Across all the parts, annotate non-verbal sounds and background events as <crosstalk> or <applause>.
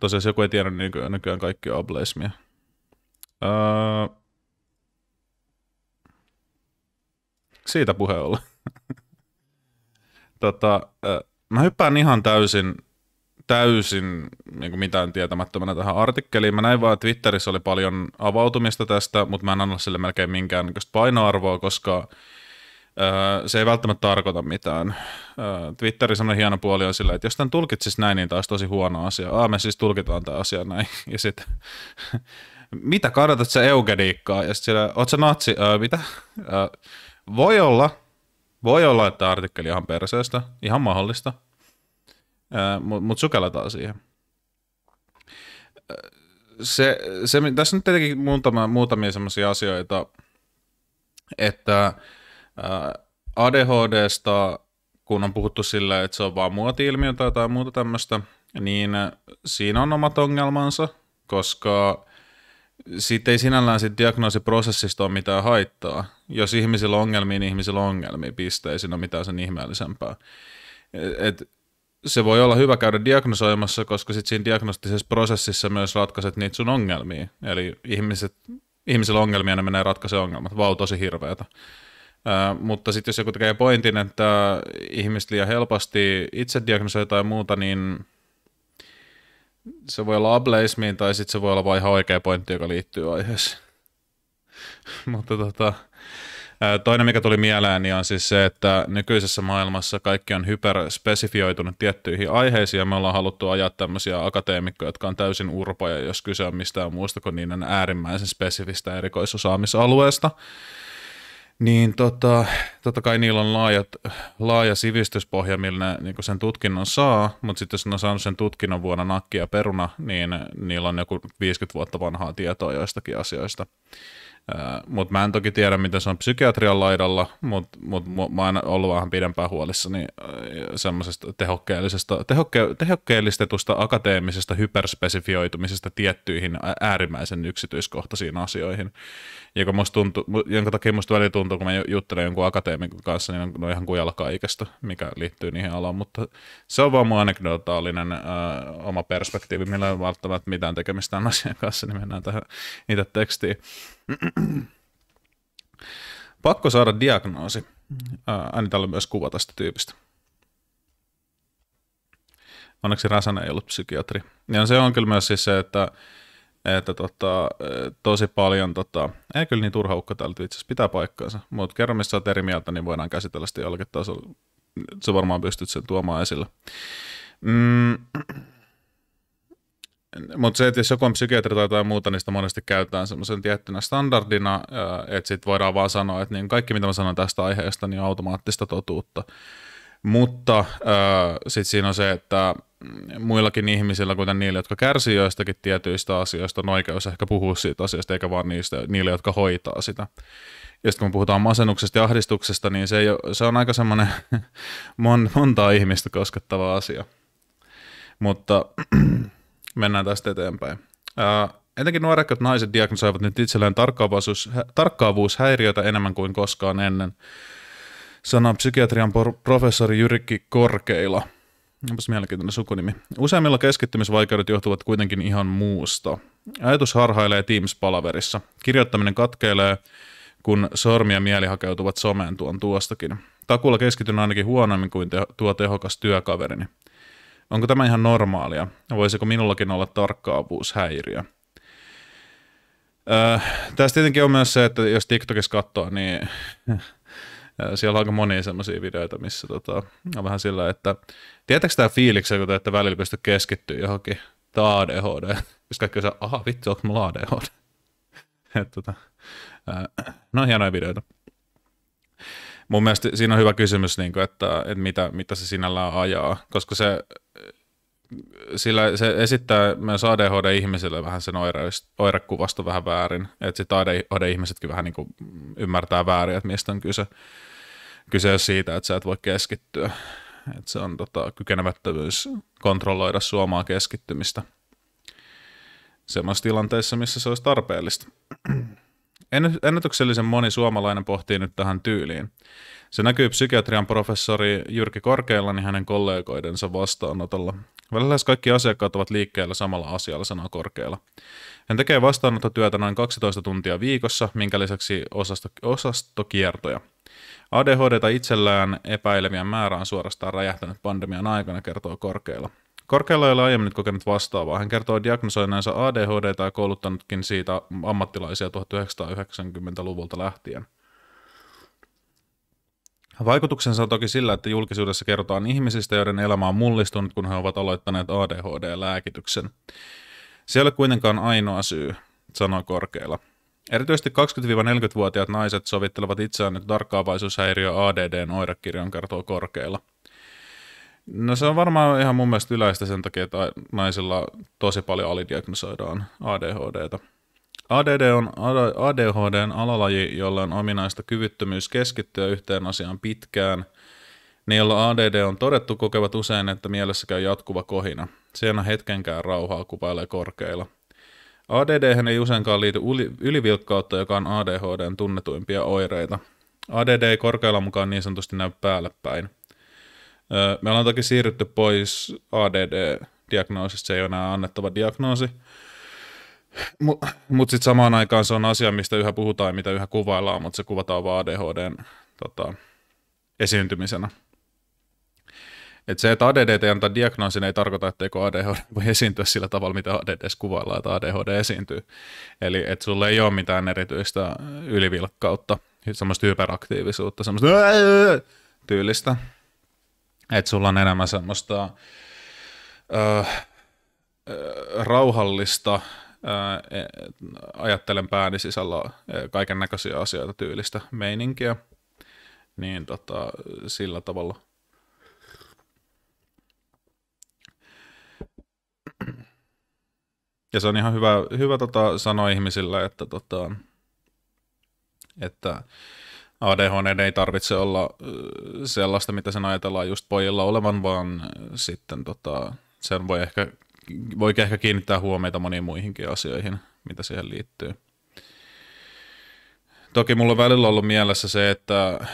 Tosiaan joku ei tiedä, niin nykyään kaikki on ableismia. Öö, siitä puhe olla. <laughs> tota, mä hyppään ihan täysin, täysin niin kuin mitään tietämättömänä tähän artikkeliin. Mä näin vaan, että Twitterissä oli paljon avautumista tästä, mutta mä en anna sille melkein minkään painoarvoa, koska se ei välttämättä tarkoita mitään. Twitterin sellainen hieno puoli on sillä, että jos tämän tulkitsisi näin, niin taas tosi huono asia. Aa, me siis tulkitaan tämä asia näin. <laughs> Ja sitten, <laughs> mitä kadotat se eugeniikkaa? Ja sitten sillä, oot sä natsi? Ää, mitä? Ää, voi olla, voi olla, että artikkeli ihan perseestä, ihan mahdollista, mutta mut sukelletaan siihen. se, se, tässä on tietenkin muutama, muutamia sellaisia asioita, että – ADHDsta, kun on puhuttu sillä, että se on vaan muoti-ilmiö tai jotain muuta tämmöistä, niin siinä on omat ongelmansa, koska siitä ei sinällään sit diagnoosiprosessista ole mitään haittaa. Jos ihmisillä on ongelmia, niin ihmisillä on ongelmia, piste, ei siinä ole mitään sen ihmeellisempää. Et se voi olla hyvä käydä diagnosoimassa, koska sit siinä diagnostisessa prosessissa myös ratkaiset niitä sun ongelmia. Eli ihmiset, ihmisillä ongelmia ne menee ratkaisemaan ongelmat, vaan tosi hirveätä mutta sitten jos joku tekee pointin, että ihmiset liian helposti itse diagnosoi tai muuta, niin se voi olla ableismiin tai sitten se voi olla vain ihan oikea pointti, joka liittyy aiheeseen. <laughs> mutta tota, Toinen, mikä tuli mieleen, niin on siis se, että nykyisessä maailmassa kaikki on hyperspesifioitunut tiettyihin aiheisiin, ja me ollaan haluttu ajaa tämmöisiä akateemikkoja, jotka on täysin urpoja, jos kyse on mistään muusta kuin niiden äärimmäisen spesifistä erikoisosaamisalueesta niin tota, totta kai niillä on laajat, laaja sivistyspohja, millä ne niin sen tutkinnon saa, mutta sitten jos ne on saanut sen tutkinnon vuonna nakki ja peruna, niin niillä on joku 50 vuotta vanhaa tietoa joistakin asioista. Mutta mä en toki tiedä, miten se on psykiatrian laidalla, mutta mut, mut, mä oon ollut vähän pidempään huolissani niin, semmoisesta tehokkeellisesta, tehokke, tehokkeellistetusta akateemisesta hyperspesifioitumisesta tiettyihin äärimmäisen yksityiskohtaisiin asioihin, joka musta tuntuu, jonka takia musta väli tuntuu, kun mä juttelen jonkun akateemikon kanssa, niin ne on ihan kuin kaikesta, mikä liittyy niihin alaan, mutta se on vaan mun anekdotaalinen äh, oma perspektiivi, millä ei välttämättä mitään tekemistä tämän asian kanssa, niin mennään tähän niitä tekstiin. <clears throat> Pakko saada diagnoosi. Aina täällä myös kuva tästä tyypistä. Onneksi Räsänen ei ollut psykiatri. Ja se on kyllä myös siis se, että, että tota, e, tosi paljon, tota, ei kyllä niin turha ukko täällä itse asiassa pitää paikkaansa, mutta kerro, missä olet eri mieltä, niin voidaan käsitellä sitä jollakin tasolla. Sä varmaan pystyt sen tuomaan esille. Mm. <clears throat> Mutta se, että jos joku on psykiatri tai jotain muuta, niin sitä monesti käytetään semmoisen tiettynä standardina, että sitten voidaan vaan sanoa, että niin kaikki mitä mä sanon tästä aiheesta, niin on automaattista totuutta. Mutta sitten siinä on se, että mm, muillakin ihmisillä, kuten niillä, jotka kärsii joistakin tietyistä asioista, on oikeus ehkä puhua siitä asiasta, eikä vaan niistä, niille, jotka hoitaa sitä. Ja sitten kun puhutaan masennuksesta ja ahdistuksesta, niin se, ei ole, se on aika semmoinen <laughs> mon, montaa ihmistä koskettava asia. Mutta <clears throat> Mennään tästä eteenpäin. Uh, etenkin nuorekkat naiset diagnosoivat nyt itselleen tarkkaavuus, tarkkaavuushäiriöitä enemmän kuin koskaan ennen, sanoo psykiatrian por- professori Jyrki Korkeila. Onpas mielenkiintoinen sukunimi. Useimmilla keskittymisvaikeudet johtuvat kuitenkin ihan muusta. Ajatus harhailee Teams-palaverissa. Kirjoittaminen katkeilee, kun sormi ja mieli hakeutuvat someen tuon tuostakin. Takulla keskityn ainakin huonommin kuin te- tuo tehokas työkaverini. Onko tämä ihan normaalia? Voisiko minullakin olla tarkkaavuushäiriö? Öö, äh, tässä tietenkin on myös se, että jos TikTokissa katsoo, niin <laughs> äh, siellä on aika monia semmoisia videoita, missä tota, on vähän sillä, että tietääkö tämä fiiliksi, kun te ette välillä pysty keskittyä johonkin, tämä ADHD, jos kaikki osaa, aha vittu, onko mulla ADHD? <laughs> Et, tota, öö, no hienoja videoita. Mun mielestä siinä on hyvä kysymys, niin kuin, että, että mitä, mitä se sinällään ajaa, koska se sillä se esittää myös ADHD-ihmisille vähän sen oire, oirekuvasta vähän väärin, että sitten ADHD-ihmisetkin vähän niin ymmärtää väärin, että mistä on kyse. Kyse on siitä, että sä et voi keskittyä, että se on tota, kykenemättömyys kontrolloida suomaa keskittymistä semmoisissa tilanteissa, missä se olisi tarpeellista. Ennätyksellisen moni suomalainen pohtii nyt tähän tyyliin. Se näkyy psykiatrian professori Jyrki Korkeilla niin hänen kollegoidensa vastaanotolla. Välillä lähes kaikki asiakkaat ovat liikkeellä samalla asialla sanaa korkealla. Hän tekee vastaanottotyötä noin 12 tuntia viikossa, minkä lisäksi osasto, osastokiertoja. tai itsellään epäilevien määrä on suorastaan räjähtänyt pandemian aikana, kertoo korkealla. Korkealla ei ole aiemmin kokenut vastaavaa. Hän kertoo diagnosoineensa ADHD ja kouluttanutkin siitä ammattilaisia 1990-luvulta lähtien. Vaikutuksensa on toki sillä, että julkisuudessa kerrotaan ihmisistä, joiden elämä on mullistunut, kun he ovat aloittaneet ADHD-lääkityksen. Se ei ole kuitenkaan ainoa syy, sanoi korkeilla. Erityisesti 20-40-vuotiaat naiset sovittelevat itseään nyt tarkkaavaisuushäiriö ADDn oirekirjan kertoo korkeilla. No se on varmaan ihan mun mielestä yleistä sen takia, että naisilla tosi paljon alidiagnosoidaan ADHDta. ADD on ADHDn alalaji, jolla on ominaista kyvyttömyys keskittyä yhteen asiaan pitkään. Ne, joilla ADD on todettu, kokevat usein, että mielessä käy jatkuva kohina. Se on hetkenkään rauhaa, kuvailee korkeilla. ADD ei useinkaan liity ylivilkkautta, joka on ADHDn tunnetuimpia oireita. ADD ei korkealla mukaan niin sanotusti näy päälle päin. Me ollaan toki siirrytty pois ADD-diagnoosista, se ei ole enää annettava diagnoosi, mutta mut sitten samaan aikaan se on asia, mistä yhä puhutaan ja mitä yhä kuvaillaan, mutta se kuvataan vaan ADHDn tota, esiintymisenä. Et se, että ADD ei anta diagnoosin, ei tarkoita, etteikö ADHD voi esiintyä sillä tavalla, mitä ADDs kuvaillaan, että ADHD esiintyy. Eli että sulle ei ole mitään erityistä ylivilkkautta, semmoista hyperaktiivisuutta, semmoista tyylistä. Että sulla on enemmän semmoista ö, rauhallista, E, ajattelen pääni sisällä kaiken näköisiä asioita tyylistä meininkiä, niin tota, sillä tavalla. Ja se on ihan hyvä, hyvä tota, sanoa ihmisille, että, tota, että ADHD ei tarvitse olla sellaista, mitä sen ajatellaan just pojilla olevan, vaan sitten tota, sen voi ehkä voi ehkä kiinnittää huomiota moniin muihinkin asioihin, mitä siihen liittyy. Toki mulla on välillä ollut mielessä se, että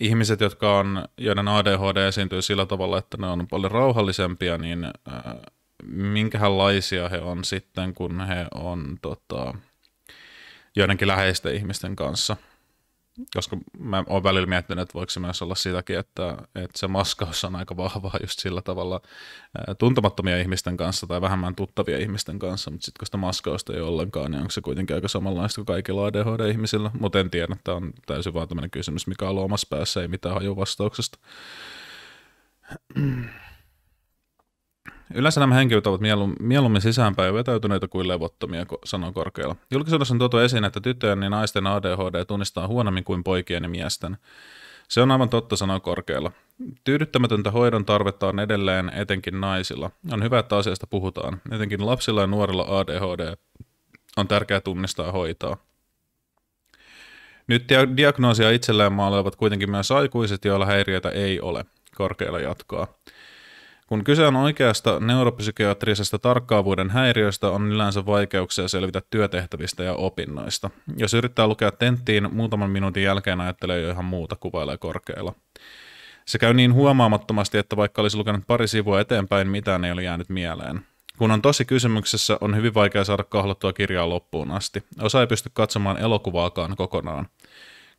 ihmiset, jotka on, joiden ADHD esiintyy sillä tavalla, että ne on paljon rauhallisempia, niin äh, minkälaisia he on sitten, kun he on tota, joidenkin läheisten ihmisten kanssa – koska mä oon välillä miettinyt, että voiko se myös olla sitäkin, että, että se maskaus on aika vahvaa just sillä tavalla tuntemattomia ihmisten kanssa tai vähemmän tuttavia ihmisten kanssa, mutta sitten kun sitä maskausta ei ollenkaan, niin onko se kuitenkin aika samanlaista kuin kaikilla ADHD-ihmisillä, mutta en tiedä, että on täysin vaan tämmöinen kysymys, mikä on omassa päässä, ei mitään hajuvastauksesta. vastauksesta. Yleensä nämä henkilöt ovat mieluummin sisäänpäin vetäytyneitä kuin levottomia, sanoo Korkealla. Julkisuudessa on tuotu esiin, että tyttöjen niin naisten ADHD tunnistaa huonommin kuin poikien ja miesten. Se on aivan totta, sanoo Korkealla. Tyydyttämätöntä hoidon tarvetta on edelleen etenkin naisilla. On hyvä, että asiasta puhutaan. Etenkin lapsilla ja nuorilla ADHD on tärkeää tunnistaa ja hoitaa. Nyt diagnoosia itsellään maalailevat kuitenkin myös aikuiset, joilla häiriötä ei ole, korkealla jatkaa. Kun kyse on oikeasta neuropsykiatrisesta tarkkaavuuden häiriöstä, on yleensä vaikeuksia selvitä työtehtävistä ja opinnoista. Jos yrittää lukea tenttiin, muutaman minuutin jälkeen ajattelee jo ihan muuta, kuvailee korkeilla. Se käy niin huomaamattomasti, että vaikka olisi lukenut pari sivua eteenpäin, mitään ei ole jäänyt mieleen. Kun on tosi kysymyksessä, on hyvin vaikea saada kahlottua kirjaa loppuun asti. Osa ei pysty katsomaan elokuvaakaan kokonaan.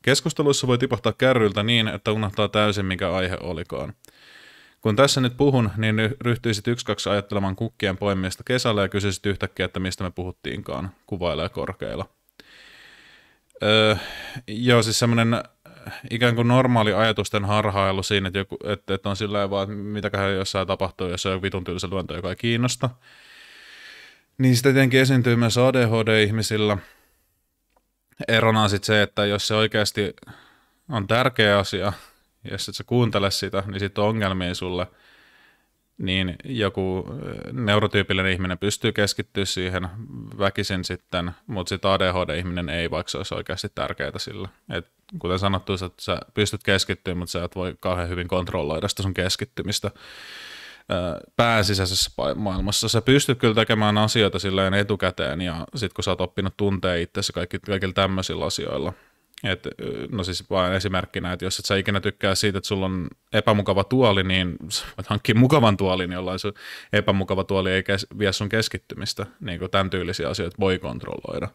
Keskusteluissa voi tipahtaa kärryltä niin, että unohtaa täysin mikä aihe olikaan. Kun tässä nyt puhun, niin ryhtyisit yksi kaksi ajattelemaan kukkien poimimista kesällä ja kysyisit yhtäkkiä, että mistä me puhuttiinkaan, kuvailee korkeilla. Öö, joo, siis semmoinen äh, ikään kuin normaali ajatusten harhailu siinä, että, joku, että, että on sillä tavalla, että mitäköhän jossain tapahtuu, jos on vitun tyylisen luento, joka ei kiinnosta. Niin sitä tietenkin esiintyy myös ADHD-ihmisillä. Erona on sitten se, että jos se oikeasti on tärkeä asia, jos et sä kuuntele sitä, niin sitten on ongelmia sulle, niin joku eh, neurotyypillinen ihminen pystyy keskittyä siihen väkisin sitten, mutta sitten ADHD-ihminen ei, vaikka se olisi oikeasti tärkeää sillä. Et kuten sanottu, että sä pystyt keskittymään, mutta sä et voi kauhean hyvin kontrolloida sitä sun keskittymistä eh, pääsisäisessä maailmassa. Sä pystyt kyllä tekemään asioita silleen etukäteen ja sitten kun sä oot oppinut tuntee itsesi kaikki, kaikilla tämmöisillä asioilla, et, no siis vain esimerkkinä, että jos et sä ikinä tykkää siitä, että sulla on epämukava tuoli, niin voit hankkia mukavan tuolin, jolla se epämukava tuoli ei kes- vie sun keskittymistä. Niin kuin tämän tyylisiä asioita voi kontrolloida.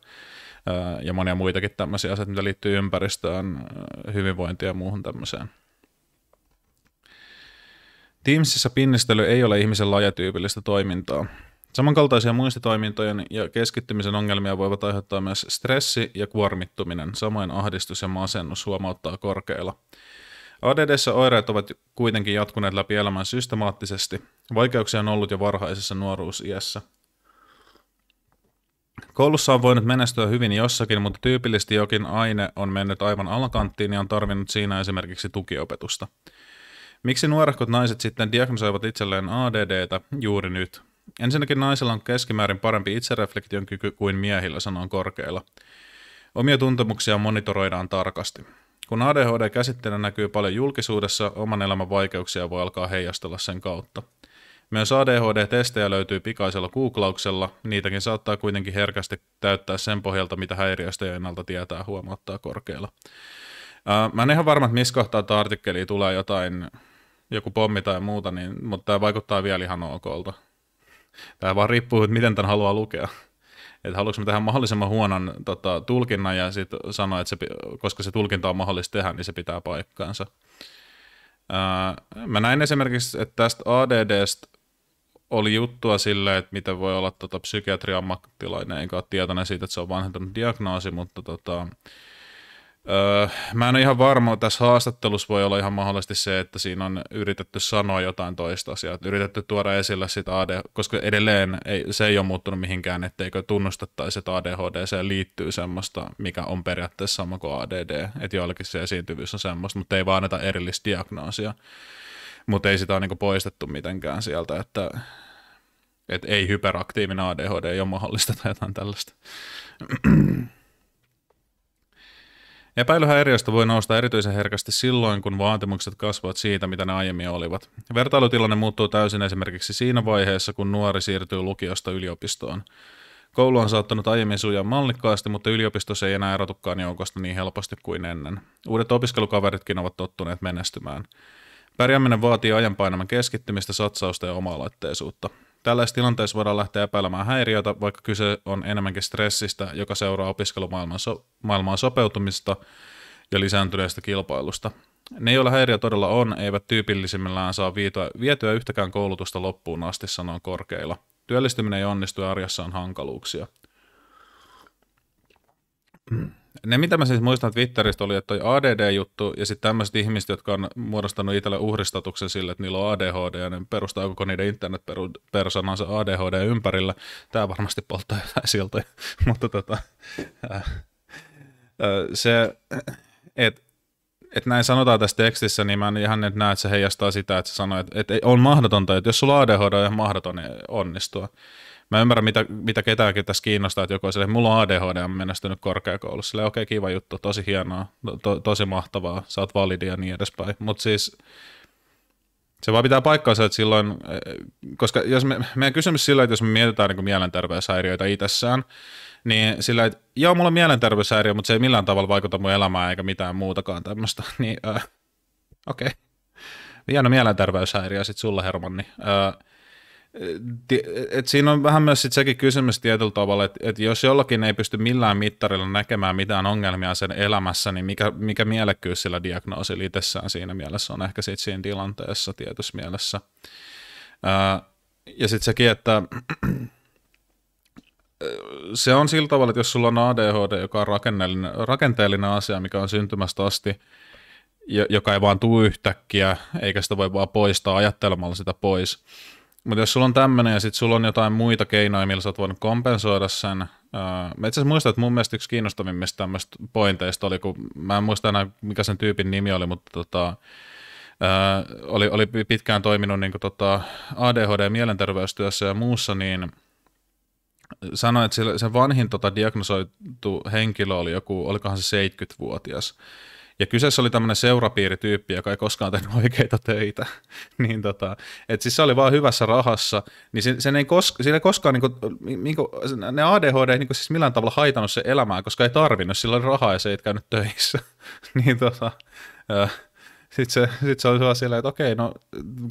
Ja monia muitakin tämmöisiä asioita, mitä liittyy ympäristöön, hyvinvointiin ja muuhun tämmöiseen. Teamsissa pinnistely ei ole ihmisen lajatyypillistä toimintaa. Samankaltaisia muistitoimintojen ja keskittymisen ongelmia voivat aiheuttaa myös stressi ja kuormittuminen, samoin ahdistus ja masennus huomauttaa korkeilla. ADDssä oireet ovat kuitenkin jatkuneet läpi elämän systemaattisesti. Vaikeuksia on ollut jo varhaisessa nuoruusiässä. Koulussa on voinut menestyä hyvin jossakin, mutta tyypillisesti jokin aine on mennyt aivan alakanttiin ja on tarvinnut siinä esimerkiksi tukiopetusta. Miksi nuorehkot naiset sitten diagnosoivat itselleen ADDtä juuri nyt? Ensinnäkin naisella on keskimäärin parempi itsereflektion kyky kuin miehillä, sanon korkeilla. Omia tuntemuksia monitoroidaan tarkasti. Kun ADHD-käsitteenä näkyy paljon julkisuudessa, oman elämän vaikeuksia voi alkaa heijastella sen kautta. Myös ADHD-testejä löytyy pikaisella googlauksella, niitäkin saattaa kuitenkin herkästi täyttää sen pohjalta, mitä häiriöstä ja ennalta tietää huomauttaa korkealla. Ää, mä en ihan varma, että missä kohtaa tämä artikkeli tulee jotain, joku pommi tai muuta, niin, mutta tämä vaikuttaa vielä ihan okolta. Tämä vaan riippuu, että miten tämän haluaa lukea. Että haluatko tehdä mahdollisimman huonon tota, tulkinnan ja sitten sanoa, että se, koska se tulkinta on mahdollista tehdä, niin se pitää paikkaansa. Ää, mä näin esimerkiksi, että tästä ADDstä oli juttua sille, että miten voi olla tota, psykiatriammattilainen, enkä ole tietoinen siitä, että se on vanhentunut diagnoosi, mutta tota, Öö, mä en ole ihan varma, tässä haastattelussa voi olla ihan mahdollisesti se, että siinä on yritetty sanoa jotain toista asiaa, yritetty tuoda esille sitä AD, koska edelleen ei, se ei ole muuttunut mihinkään, etteikö tunnustettaisi, että ADHD liittyy semmoista, mikä on periaatteessa sama kuin ADD, että joillakin se esiintyvyys on semmoista, mutta ei vaan anneta erillistä diagnoosia, mutta ei sitä ole niin poistettu mitenkään sieltä, että, että ei hyperaktiivinen ADHD ei ole mahdollista tai jotain tällaista. Epäilyhäiriöstä voi nousta erityisen herkästi silloin, kun vaatimukset kasvavat siitä, mitä ne aiemmin olivat. Vertailutilanne muuttuu täysin esimerkiksi siinä vaiheessa, kun nuori siirtyy lukiosta yliopistoon. Koulu on saattanut aiemmin sujaa mallikkaasti, mutta yliopistossa ei enää erotukaan joukosta niin helposti kuin ennen. Uudet opiskelukaveritkin ovat tottuneet menestymään. Pärjääminen vaatii ajanpainaman keskittymistä, satsausta ja oma-aloitteisuutta. Tällaisessa tilanteessa voidaan lähteä epäilemään häiriötä, vaikka kyse on enemmänkin stressistä, joka seuraa opiskelumaailmaan so- maailmaan sopeutumista ja lisääntyneestä kilpailusta. Ne, joilla häiriö todella on, eivät tyypillisimmillään saa viityä, vietyä yhtäkään koulutusta loppuun asti, sanoo korkeilla. Työllistyminen ei onnistu ja arjessa on hankaluuksia. Ne, mitä mä siis muistan Twitteristä oli, että toi ADD-juttu ja sitten tämmöiset ihmiset, jotka on muodostanut itselle uhristatuksen sille, että niillä on ADHD ja ne perustaa koko niiden internetpersonansa ADHD ympärillä. Tämä varmasti polttaa jotain siltä, <laughs> mutta tota, äh, äh se, että et näin sanotaan tässä tekstissä, niin mä en ihan nyt näe, että se heijastaa sitä, että se sanoo, että, et on mahdotonta, että jos sulla ADHD on ihan mahdoton niin onnistua mä ymmärrän, mitä, mitä ketäänkin tässä kiinnostaa, että joku on silleen, mulla on ADHD, on menestynyt korkeakoulussa, silleen, okei, okay, kiva juttu, tosi hienoa, to, to, tosi mahtavaa, sä oot validia ja niin edespäin, mutta siis se vaan pitää paikkaansa, että silloin, eh, koska jos me, meidän kysymys sillä, että jos me mietitään niin mielenterveyshäiriöitä itsessään, niin sillä, että joo, mulla on mielenterveyshäiriö, mutta se ei millään tavalla vaikuta mun elämään eikä mitään muutakaan tämmöistä, <laughs> niin äh, okei. Okay. Hieno mielenterveyshäiriö sitten sulla, Hermanni. Äh, et siinä on vähän myös sit sekin kysymys tietyllä tavalla, että et jos jollakin ei pysty millään mittarilla näkemään mitään ongelmia sen elämässä, niin mikä, mikä mielekkyys sillä diagnoosilla itsessään siinä mielessä on ehkä sitten siinä tilanteessa tietyssä mielessä. Ää, ja sitten sekin, että <clears throat> se on sillä tavalla, että jos sulla on ADHD, joka on rakenteellinen, rakenteellinen asia, mikä on syntymästä asti, joka ei vaan tule yhtäkkiä, eikä sitä voi vaan poistaa ajattelemalla sitä pois, mutta jos sulla on tämmöinen ja sitten sulla on jotain muita keinoja, millä sä oot voinut kompensoida sen. Öö, mä itse asiassa muistan, että mun mielestä yksi kiinnostavimmista tämmöistä pointeista oli, kun mä en muista enää mikä sen tyypin nimi oli, mutta tota, öö, oli, oli pitkään toiminut niin tota, ADHD-mielenterveystyössä ja muussa, niin sanoin, että se vanhin tota, diagnosoitu henkilö oli joku, olikohan se 70-vuotias. Ja kyseessä oli tämmöinen seurapiirityyppi, joka ei koskaan tehnyt oikeita töitä. <laughs> niin tota, et siis se oli vaan hyvässä rahassa, niin sen, sen ei, kos, ei koskaan, niinku, niinku, ne ADHD ei niinku siis millään tavalla haitannut se elämää, koska ei tarvinnut, sillä oli rahaa ja se ei käynyt töissä. <laughs> niin tota, äh, sitten se, sit se oli vaan silleen, että okei, no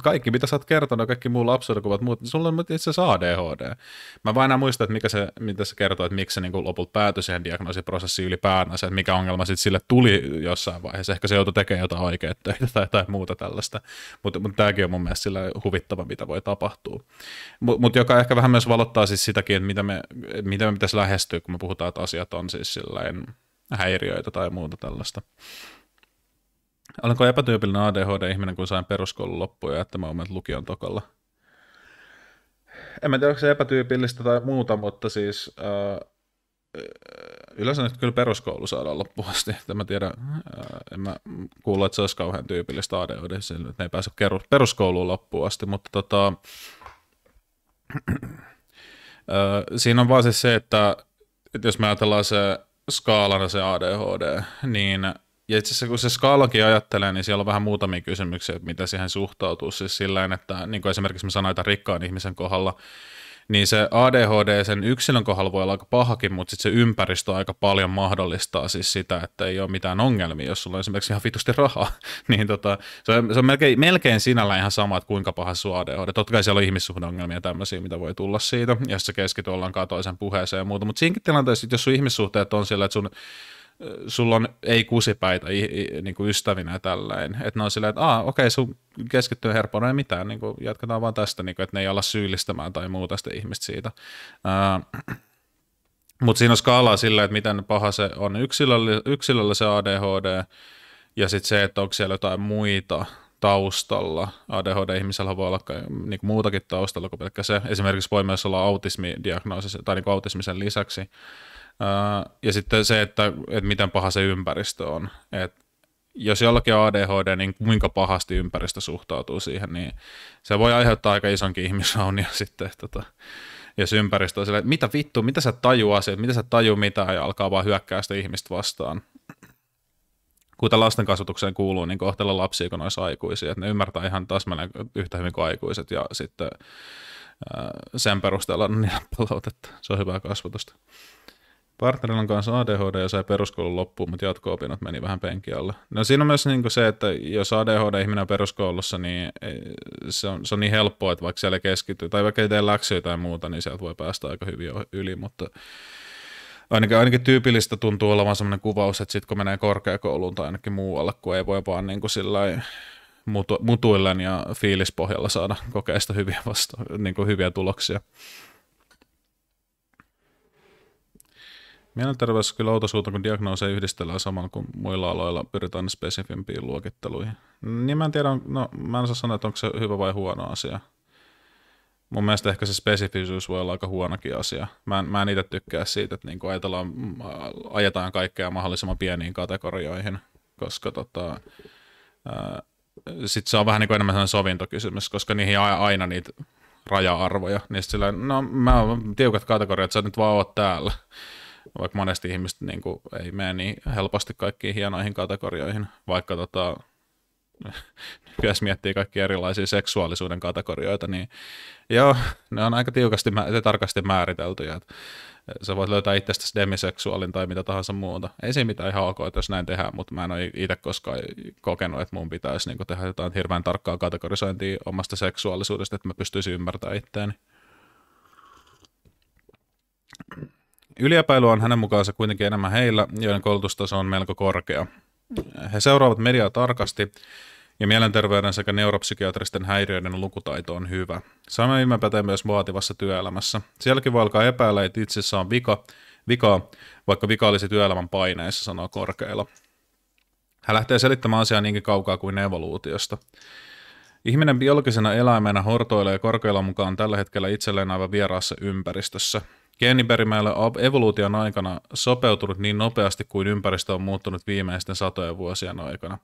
kaikki mitä sä oot kertonut, kaikki muu lapsuudenkuvat, muut, niin sulla on itse asiassa ADHD. Mä vain enää muista, että mikä se, mitä se kertoo, että miksi se niin lopulta päätyi siihen diagnoosiprosessiin ylipäätään, että mikä ongelma sitten sille tuli jossain vaiheessa. Ehkä se joutui tekemään jotain oikeaa töitä tai jotain muuta tällaista. Mutta mut tämäkin on mun mielestä sillä huvittava, mitä voi tapahtua. Mutta mut joka ehkä vähän myös valottaa siis sitäkin, että mitä me, mitä me pitäisi lähestyä, kun me puhutaan, että asiat on siis sillain häiriöitä tai muuta tällaista. Olenko epätyypillinen ADHD-ihminen, kun sain peruskoulun loppuun ja että mä oon lukion tokalla? En mä tiedä, onko se epätyypillistä tai muuta, mutta siis äh, äh yleensä nyt kyllä peruskoulu saadaan loppuun asti. Että mä tiedä, äh, en mä kuule, että se olisi kauhean tyypillistä ADHD, että ne ei pääse peruskouluun loppuun asti, mutta tota, <clears throat> äh, siinä on vaan siis se, että, että jos me ajatellaan se skaalana se ADHD, niin ja itse asiassa kun se skaalakin ajattelee, niin siellä on vähän muutamia kysymyksiä, että mitä siihen suhtautuu. Siis sillä että niin kuin esimerkiksi mä sanoin, että rikkaan ihmisen kohdalla, niin se ADHD sen yksilön kohdalla voi olla aika pahakin, mutta sitten se ympäristö aika paljon mahdollistaa siis sitä, että ei ole mitään ongelmia, jos sulla on esimerkiksi ihan vitusti rahaa. <laughs> niin tota, se on, se on melkein, melkein sinällä ihan sama, että kuinka paha sun ADHD. Totta kai siellä on ihmissuhdeongelmia ja tämmöisiä, mitä voi tulla siitä, jos se keskityt ollaankaan toisen puheeseen ja muuta. Mutta siinäkin tilanteessa, jos sun ihmissuhteet on sillä, että sun sulla on ei kusipäitä i, i, niin kuin ystävinä ja tälleen. Että ne on silleen, että Aa, okei, sun keskittyy herpona ei mitään, niin kuin, jatketaan vaan tästä, niin kuin, että ne ei ala syyllistämään tai muuta sitä ihmistä siitä. Ää, mutta siinä on skaalaa sillä, että miten paha se on yksilöllä, yksilöllä se ADHD, ja sitten se, että onko siellä jotain muita taustalla. ADHD-ihmisellä voi olla niin kuin muutakin taustalla kuin pelkkä se. Esimerkiksi voi myös olla autismidiagnoosi tai niin autismisen lisäksi ja sitten se, että, että miten paha se ympäristö on. Et jos jollakin on ADHD, niin kuinka pahasti ympäristö suhtautuu siihen, niin se voi aiheuttaa aika isonkin ihmisraunia <laughs> sitten. Tota, jos ympäristö on silleen, että mitä vittu, mitä sä tajuu asiat, mitä sä tajuu mitään ja alkaa vaan hyökkää sitä ihmistä vastaan. Kuten lasten kasvatukseen kuuluu, niin kohtella lapsia kuin noissa aikuisia. Että ne ymmärtää ihan täsmälleen yhtä hyvin kuin aikuiset ja sitten sen perusteella niillä palautetta. Se on hyvää kasvatusta. Partnerilla on kanssa ADHD ja sai peruskoulun loppuun, mutta jatko-opinnot meni vähän penki alle. No siinä on myös niin kuin se, että jos ADHD-ihminen on peruskoulussa, niin eh, se on, se on niin helppoa, että vaikka siellä keskittyy, tai vaikka ei tee läksyä tai muuta, niin sieltä voi päästä aika hyvin yli, mutta ainakin, ainakin tyypillistä tuntuu olevan sellainen kuvaus, että sitten kun menee korkeakouluun tai ainakin muualle, kun ei voi vaan niin kuin sillä mutu, ja fiilispohjalla saada kokeista hyviä, vasta, niin kuin hyviä tuloksia. Mielenterveys kyllä outo kun diagnooseja yhdistellään samalla kuin muilla aloilla pyritään spesifimpiin luokitteluihin. Niin mä en tiedä, no mä en saa sanoa, että onko se hyvä vai huono asia. Mun mielestä ehkä se spesifisyys voi olla aika huonokin asia. Mä en, mä en itse tykkää siitä, että niinku ajatellaan, ajetaan kaikkea mahdollisimman pieniin kategorioihin, koska tota, sitten se on vähän niin kuin enemmän sellainen sovintokysymys, koska niihin aina niitä raja-arvoja, niin sillä no mä oon tiukat kategoriat, sä nyt vaan oot täällä. Vaikka monesti ihmiset niin kuin, ei mene niin helposti kaikkiin hienoihin kategorioihin, vaikka tota, nykyään <laughs> miettii kaikki erilaisia seksuaalisuuden kategorioita, niin joo, ne on aika tiukasti ja tarkasti määriteltyjä. Että sä voit löytää itsestäsi demiseksuaalin tai mitä tahansa muuta. Ei siinä mitään ihan ok, jos näin tehdään, mutta mä en ole itse koskaan kokenut, että mun pitäisi niin tehdä jotain hirveän tarkkaa kategorisointia omasta seksuaalisuudesta, että mä pystyisin ymmärtämään itseäni. Yliepäily on hänen mukaansa kuitenkin enemmän heillä, joiden koulutustaso on melko korkea. He seuraavat mediaa tarkasti ja mielenterveyden sekä neuropsykiatristen häiriöiden lukutaito on hyvä. Sama ilme pätee myös vaativassa työelämässä. Sielläkin voi alkaa epäillä, että asiassa on vika, vika, vaikka vika olisi työelämän paineissa, sanoo korkeilla. Hän lähtee selittämään asiaa niinkin kaukaa kuin evoluutiosta. Ihminen biologisena eläimenä hortoilee korkeilla mukaan tällä hetkellä itselleen aivan vieraassa ympäristössä. Geeniperimä on evoluution aikana sopeutunut niin nopeasti kuin ympäristö on muuttunut viimeisten satojen vuosien aikana.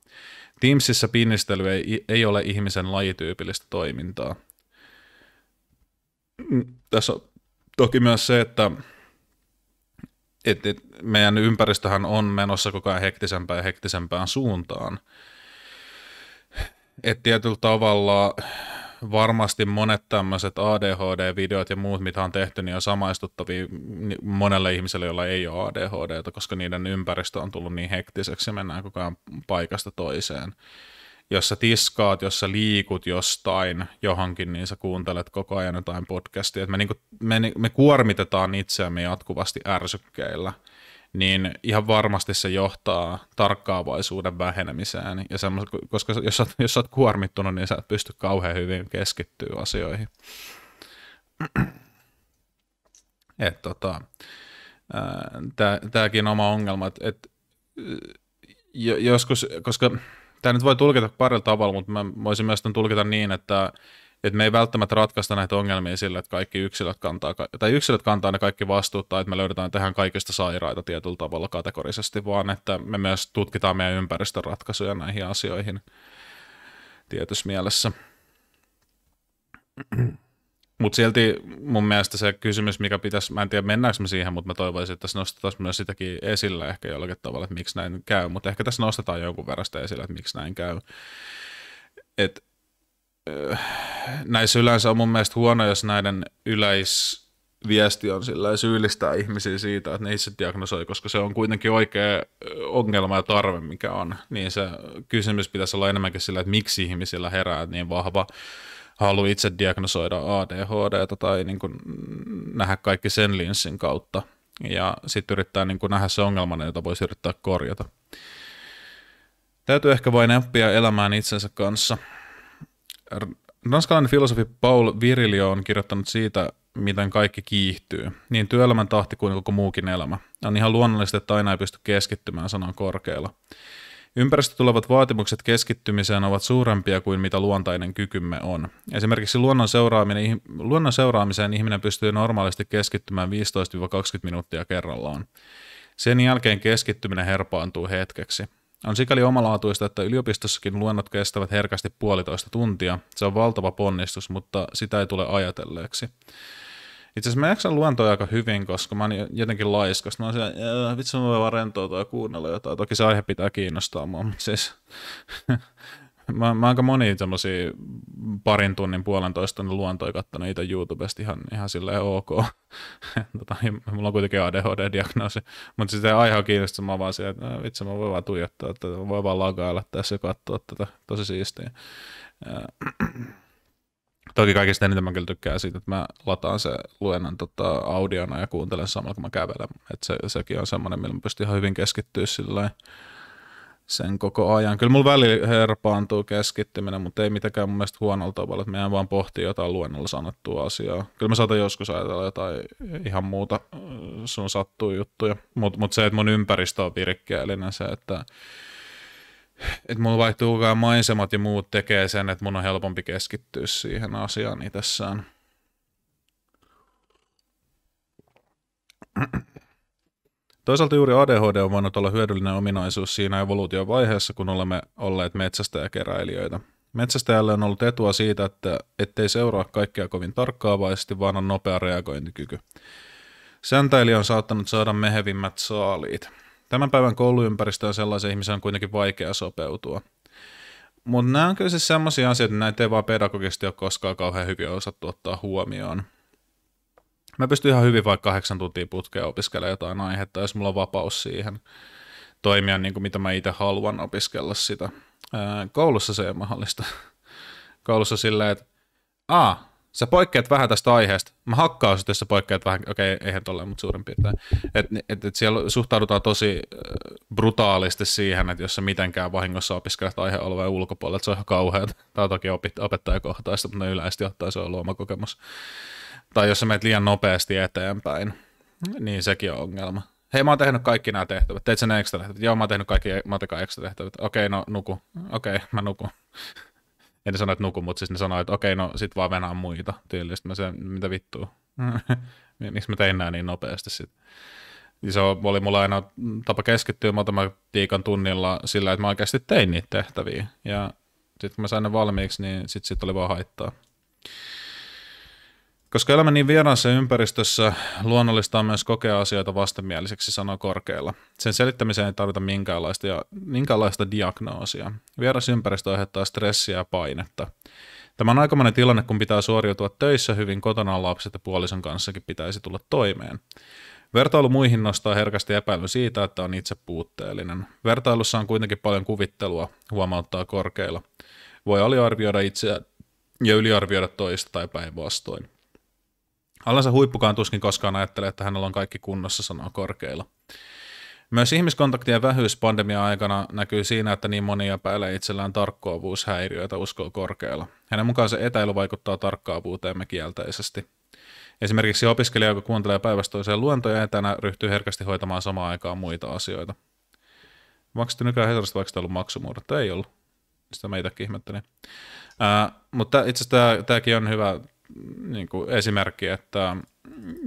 Teamsissa pinnistely ei, ei ole ihmisen lajityypillistä toimintaa. Mm, tässä on toki myös se, että et, et, meidän ympäristöhän on menossa koko ajan hektisempään ja hektisempään suuntaan. Et tietyllä tavalla varmasti monet tämmöiset ADHD-videot ja muut, mitä on tehty, niin on samaistuttavia monelle ihmiselle, jolla ei ole ADHD, koska niiden ympäristö on tullut niin hektiseksi ja mennään koko ajan paikasta toiseen. Jos sä tiskaat, jos sä liikut jostain johonkin, niin sä kuuntelet koko ajan jotain podcastia. me, niinku, me, me kuormitetaan itseämme jatkuvasti ärsykkeillä – niin ihan varmasti se johtaa tarkkaavaisuuden vähenemiseen. Ja semmos, koska jos sä, jos sä oot kuormittunut, niin sä et pysty kauhean hyvin keskittyä asioihin. <clears throat> Et, tota, Tämäkin oma ongelma, että et, joskus, koska tämä nyt voi tulkita parilla tavalla, mutta mä voisin myös tulkita niin, että että me ei välttämättä ratkaista näitä ongelmia sillä, että kaikki yksilöt kantaa, tai yksilöt kantaa ne kaikki vastuut, tai että me löydetään tähän kaikista sairaita tietyllä tavalla kategorisesti, vaan että me myös tutkitaan meidän ympäristön ratkaisuja näihin asioihin tietyssä mielessä. <clears throat> Mutta silti mun mielestä se kysymys, mikä pitäisi, mä en tiedä mennäänkö me siihen, mutta mä toivoisin, että tässä nostettaisiin myös sitäkin esillä ehkä jollakin tavalla, että miksi näin käy, mutta ehkä tässä nostetaan jonkun verran sitä esillä, että miksi näin käy. Että Öh, näissä yleensä on mun mielestä huono, jos näiden yleisviesti on sillä syyllistää ihmisiä siitä, että ne itse diagnosoi, koska se on kuitenkin oikea ongelma ja tarve, mikä on. Niin se kysymys pitäisi olla enemmänkin sillä, että miksi ihmisillä herää niin vahva halu itse diagnosoida ADHD tai niin kuin nähdä kaikki sen linssin kautta. Ja sitten yrittää niin kuin nähdä se ongelma, jota voisi yrittää korjata. Täytyy ehkä vain oppia elämään itsensä kanssa – Ranskalainen filosofi Paul Virilio on kirjoittanut siitä, miten kaikki kiihtyy, niin työelämän tahti kuin koko muukin elämä. On ihan luonnollista, että aina ei pysty keskittymään sanan korkealla. Ympäristö tulevat vaatimukset keskittymiseen ovat suurempia kuin mitä luontainen kykymme on. Esimerkiksi luonnon, seuraaminen, luonnon seuraamiseen ihminen pystyy normaalisti keskittymään 15-20 minuuttia kerrallaan. Sen jälkeen keskittyminen herpaantuu hetkeksi. On sikäli omalaatuista, että yliopistossakin luennot kestävät herkästi puolitoista tuntia. Se on valtava ponnistus, mutta sitä ei tule ajatelleeksi. Itse asiassa mä jaksan luentoja aika hyvin, koska mä oon jotenkin laiskas. Mä oon siellä, vitsi mä voin vaan rentoutua ja kuunnella jotain. Toki se aihe pitää kiinnostaa mua, mutta siis <laughs> Mä, mä aika moni semmosia parin tunnin, puolentoista tunnin luontoja kattonut itse YouTubesta ihan, ihan silleen ok. <laughs> tota, mulla on kuitenkin ADHD-diagnoosi, mutta sitä aihe kiinnosti, mä vaan silleen, että äh, vitsi, mä voin vaan tuijottaa, että voi vaan lagailla tässä ja katsoa tätä, tosi siistiä. Äh, toki kaikista eniten mä kyllä tykkään siitä, että mä lataan se luennan tota, audiona ja kuuntelen samalla, kun mä kävelen. Et se, sekin on semmoinen, millä mä pystyn ihan hyvin keskittyä sillä lailla sen koko ajan. Kyllä mulla välillä herpaantuu keskittyminen, mutta ei mitenkään mun mielestä huonolta tavalla, että meidän vaan pohtii jotain luennolla sanottua asiaa. Kyllä mä saatan joskus ajatella jotain ihan muuta äh, sun sattuu juttuja, mutta mut se, että mun ympäristö on virikkeellinen, se, että et mulla vaihtuu koko maisemat ja muut tekee sen, että mun on helpompi keskittyä siihen asiaan itsessään. Toisaalta juuri ADHD on voinut olla hyödyllinen ominaisuus siinä evoluution vaiheessa, kun olemme olleet metsästäjäkeräilijöitä. Metsästäjälle on ollut etua siitä, että ettei seuraa kaikkea kovin tarkkaavaisesti, vaan on nopea reagointikyky. Säntäilijä on saattanut saada mehevimmät saaliit. Tämän päivän kouluympäristöön sellaisen ihmisen on kuitenkin vaikea sopeutua. Mutta nämä on kyllä siis sellaisia asioita, että näitä ei vaan pedagogisesti ole koskaan kauhean hyvin osattu ottaa huomioon. Mä pystyn ihan hyvin vaikka kahdeksan tuntia putkeen opiskelemaan jotain aihetta, jos mulla on vapaus siihen toimia niin kuin mitä mä itse haluan opiskella sitä. Koulussa se ei ole mahdollista. <laughs> Koulussa silleen, että aa, sä poikkeat vähän tästä aiheesta. Mä hakkaan sut, jos sä poikkeat vähän, okei, okay, eihän tolleen, mutta suurin piirtein. Et, et, et siellä suhtaudutaan tosi brutaalisti siihen, että jos sä mitenkään vahingossa opiskelet aihealueen ulkopuolella, että se on ihan kauheaa. Tämä on toki opettajakohtaista, mutta yleisesti ottaen se on luoma kokemus tai jos sä menet liian nopeasti eteenpäin, niin sekin on ongelma. Hei, mä oon tehnyt kaikki nämä tehtävät. Teit sen ekstra tehtävät? Joo, mä oon tehnyt kaikki matikan ekstra tehtävät. Okei, no nuku. Okei, mä nukun. <laughs> En ne sano, että nuku, mutta siis ne sanoo, että okei, no sit vaan venaan muita. Tyylisesti mä sen, mitä vittuu. <laughs> Niin, miksi mä tein nää niin nopeasti sitten? se oli mulla aina tapa keskittyä matematiikan tunnilla sillä, että mä oikeasti tein niitä tehtäviä. Ja sitten kun mä sain ne valmiiksi, niin sitten sit oli vaan haittaa. Koska elämä niin vieraassa ympäristössä, luonnollista on myös kokea asioita vastenmieliseksi sanoo korkealla. Sen selittämiseen ei tarvita minkäänlaista, ja, minkäänlaista diagnoosia. Vieras ympäristö aiheuttaa stressiä ja painetta. Tämä on aikamoinen tilanne, kun pitää suoriutua töissä hyvin kotona lapset ja puolison kanssakin pitäisi tulla toimeen. Vertailu muihin nostaa herkästi epäilyn siitä, että on itse puutteellinen. Vertailussa on kuitenkin paljon kuvittelua, huomauttaa korkeilla. Voi aliarvioida itseä ja yliarvioida toista tai päinvastoin. Allansa huippukaan tuskin koskaan ajattelee, että hänellä on kaikki kunnossa, sanoo korkeilla. Myös ihmiskontaktien vähyys pandemia aikana näkyy siinä, että niin monia epäilee itsellään tarkkoavuushäiriöitä uskoo korkealla. Hänen mukaan se etäily vaikuttaa tarkkaavuuteemme kielteisesti. Esimerkiksi opiskelija, joka kuuntelee päivästä toiseen luentoja etänä, ryhtyy herkästi hoitamaan samaan aikaan muita asioita. Maksatko nykyään Hesarista vaikka ollut maksumuodot? Ei ollut. Sitä meitäkin ihmettäni. Ää, mutta itse asiassa tämäkin on hyvä niin kuin esimerkki, että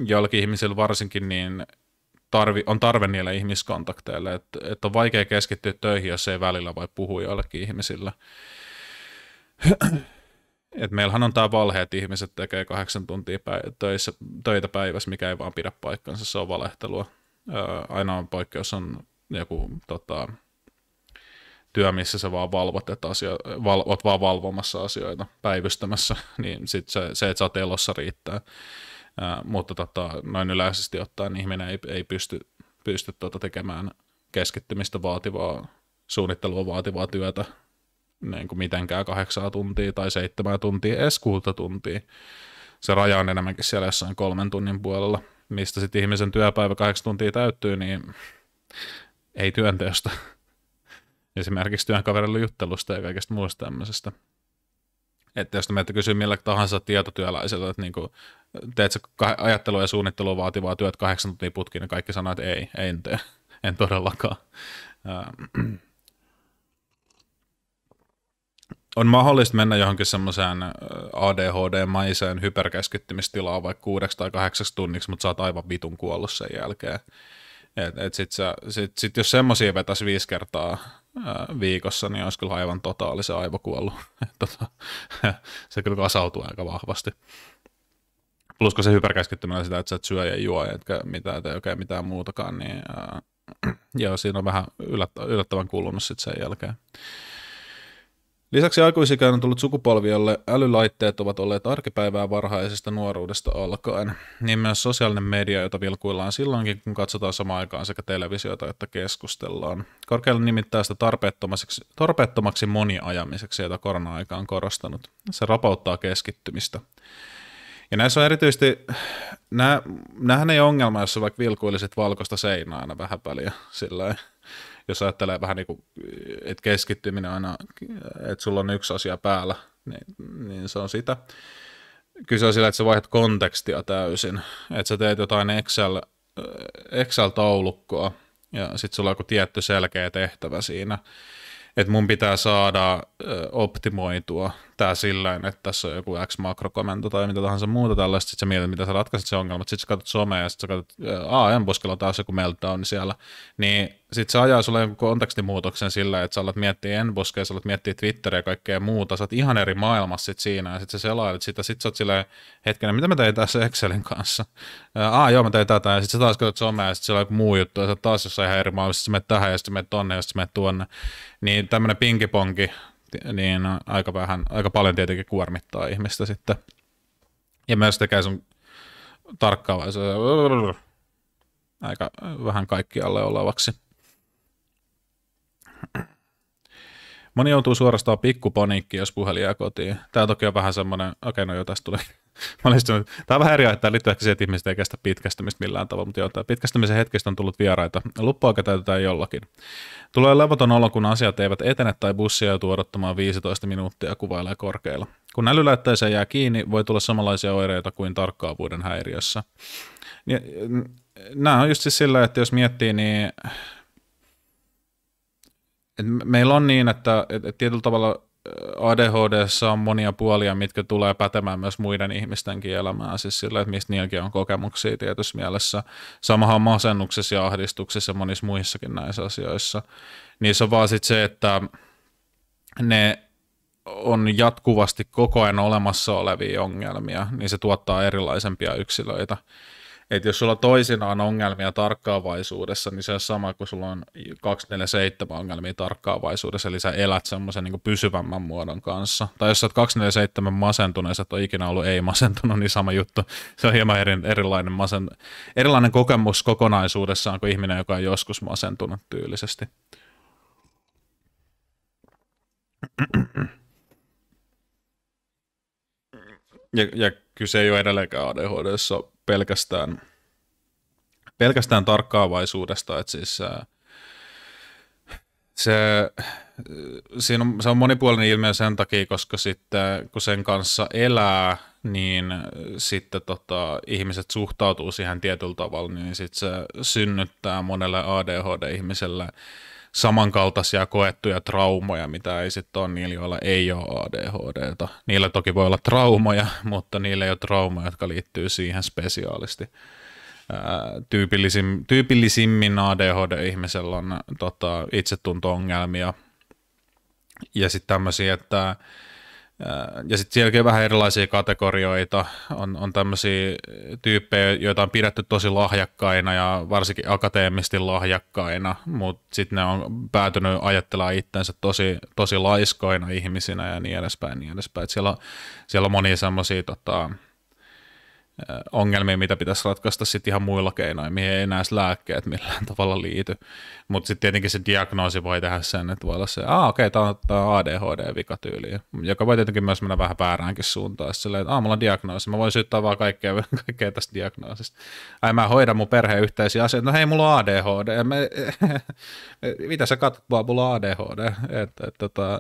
joillakin ihmisillä varsinkin niin tarvi, on tarve niille ihmiskontakteille, että, että on vaikea keskittyä töihin, jos ei välillä voi puhua joillekin ihmisillä. <clears throat> Et meillähän on tämä valhe, että ihmiset tekee kahdeksan tuntia päi- töissä, töitä päivässä, mikä ei vaan pidä paikkansa, se on valehtelua. Öö, aina on poikkeus on joku tota, työ, missä sä vaan valvot, että asio, val, oot vaan valvomassa asioita, päivystämässä, <laughs> niin sit se, se että sä oot elossa riittää. Ää, mutta tota, noin yleisesti ottaen ihminen ei, ei pysty, pysty tota tekemään keskittymistä vaativaa, suunnittelua vaativaa työtä niin kuin mitenkään kahdeksaa tuntia tai seitsemää tuntia, edes kuutta tuntia. Se raja on enemmänkin siellä jossain kolmen tunnin puolella, mistä sitten ihmisen työpäivä kahdeksan tuntia täyttyy, niin ei työnteosta esimerkiksi työnkaverille juttelusta ja kaikesta muusta tämmöisestä. Että jos meiltä kysyy millä tahansa tietotyöläiseltä, että niin kuin, teet se ajattelua ja suunnittelua vaativaa työt kahdeksan tuntia putkiin, niin kaikki sanoo, että ei, en tee, <laughs> en todellakaan. on mahdollista mennä johonkin semmoiseen ADHD-maiseen hyperkeskittymistilaan vaikka kuudeksi tai kahdeksaksi tunniksi, mutta sä oot aivan vitun kuollut sen jälkeen. Et, et sit, sä, sit, sit jos semmoisia vetäisi viisi kertaa viikossa, niin olisi kyllä aivan totaalisen aivokuollu. <laughs> Tota, <laughs> se kyllä kasautuu aika vahvasti. Plus kun se hyperkäskettyminen sitä, että sä et syö ja juo, etkä mitään tai oikein mitään muutakaan, niin ää, <clears throat> joo, siinä on vähän yllättävän kulunut sitten sen jälkeen. Lisäksi aikuisikään on tullut sukupolvi, jolle älylaitteet ovat olleet arkipäivää varhaisesta nuoruudesta alkaen. Niin myös sosiaalinen media, jota vilkuillaan silloinkin, kun katsotaan samaan aikaan sekä televisiota että keskustellaan. Korkealle nimittää sitä tarpeettomaksi, tarpeettomaksi moniajamiseksi, jota korona-aika on korostanut. Se rapauttaa keskittymistä. Ja näissä on erityisesti, nämähän ei ongelma, jos vaikka vilkuilisit valkoista seinää aina vähän väliä sillä jos ajattelee vähän niin kuin, että keskittyminen aina, että sulla on yksi asia päällä, niin, niin se on sitä. Kyse on sillä, että sä vaihdat kontekstia täysin, että sä teet jotain Excel, Excel-taulukkoa, ja sitten sulla on joku tietty selkeä tehtävä siinä, että mun pitää saada optimoitua näyttää sillä että tässä on joku X-makrokomento tai mitä tahansa muuta tällaista, sitten sä mietit, mitä sä ratkaisit se ongelma, sitten sä katsot somea ja sitten sä katsot, aa, Embuskilla on taas joku meltdown niin siellä, niin sitten se ajaa sulle jonkun kontekstimuutoksen sillä, että sä alat miettiä enboskeja, sä alat miettiä Twitteriä ja kaikkea muuta, sä oot ihan eri maailmassa sit siinä, ja sitten sä selailet sitä, sitten sä oot silleen, hetkinen, mitä mä tein tässä Excelin kanssa? Aa, joo, mä tein tätä, ja sitten sä taas katsot somea, ja sitten siellä on joku muu juttu, ja sä taas jossain ihan eri maailmassa, sitten sä menet tähän, ja sitten menet tonne, ja sitten menet tuonne. Niin tämmöinen pinkiponki niin no, aika, vähän, aika paljon tietenkin kuormittaa ihmistä sitten. Ja myös tekee sun tarkkaavaisuus aika vähän kaikkialle olevaksi. Moni joutuu suorastaan pikkupaniikkiin, jos puhelin jää kotiin. Tämä toki on vähän semmoinen, okei okay, no jo tästä tulee Mä olen sanonut, tämä on vähän eri aihe, liittyy ehkä siihen, että ihmiset ei kestä pitkästämistä millään tavalla, mutta joo, tämä pitkästämisen hetkestä on tullut vieraita. Luppuaika täytetään jollakin. Tulee levoton olo, kun asiat eivät etene tai bussia joutuu odottamaan 15 minuuttia kuvailee korkeilla. Kun älylätteeseen jää kiinni, voi tulla samanlaisia oireita kuin tarkkaavuuden häiriössä. Mm, nämä on just siis sillä, että jos miettii, niin meillä on niin, että, että tietyllä tavalla ADHD on monia puolia, mitkä tulee pätemään myös muiden ihmistenkin elämään, siis sillä, että mistä niilläkin on kokemuksia tietyssä mielessä. Samahan masennuksessa ja ahdistuksessa ja monissa muissakin näissä asioissa. Niissä on vaan sit se, että ne on jatkuvasti koko ajan olemassa olevia ongelmia, niin se tuottaa erilaisempia yksilöitä. Että jos sulla toisinaan ongelmia tarkkaavaisuudessa, niin se on sama kuin sulla on 247 ongelmia tarkkaavaisuudessa, eli sä elät semmoisen niin pysyvämmän muodon kanssa. Tai jos sä oot 247 masentunut ja sä et ole ikinä ollut ei-masentunut, niin sama juttu. Se on hieman eri, erilainen, masen, erilainen kokemus kokonaisuudessaan kuin ihminen, joka on joskus masentunut tyylisesti. Ja, ja kyse ei ole edelleenkään ADHD, pelkästään, pelkästään tarkkaavaisuudesta, että siis ää, äh, se, siinä on, se on monipuolinen ilmiö sen takia, koska sitten kun sen kanssa elää, niin sitten tota, ihmiset suhtautuu siihen tietyllä tavalla, niin sitten se synnyttää monelle ADHD-ihmiselle samankaltaisia koettuja traumoja, mitä ei sitten ole niillä, joilla ei ole ADHDta. Niillä toki voi olla traumoja, mutta niillä ei ole traumoja, jotka liittyy siihen spesiaalisti. tyypillisim, tyypillisimmin ADHD-ihmisellä on tota, itsetunto-ongelmia ja sitten tämmöisiä, että ja sitten sielläkin vähän erilaisia kategorioita. On, on tämmöisiä tyyppejä, joita on pidetty tosi lahjakkaina ja varsinkin akateemisesti lahjakkaina, mutta sitten ne on päätynyt ajattelemaan itsensä tosi, tosi laiskoina ihmisinä ja niin edespäin. Niin edespäin. Et siellä, on, siellä on monia semmoisia tota, ongelmia, mitä pitäisi ratkaista sitten ihan muilla keinoin, mihin ei enää lääkkeet millään <laughs> tavalla liity. Mutta sitten tietenkin se diagnoosi voi tehdä sen, että voi olla se, ah okei, okay, tämä on, ADHD-vikatyyli, joka voi tietenkin myös mennä vähän vääräänkin suuntaan, silleen, että ah, mulla on diagnoosi, mä voin syyttää vaan kaikkea, <laughs> kaikkea tästä diagnoosista. Ai mä hoidan mun perheen yhteisiä asioita, no hei, mulla on ADHD, mä, <laughs> mitä sä katsot vaan, mulla on ADHD, että et, tota,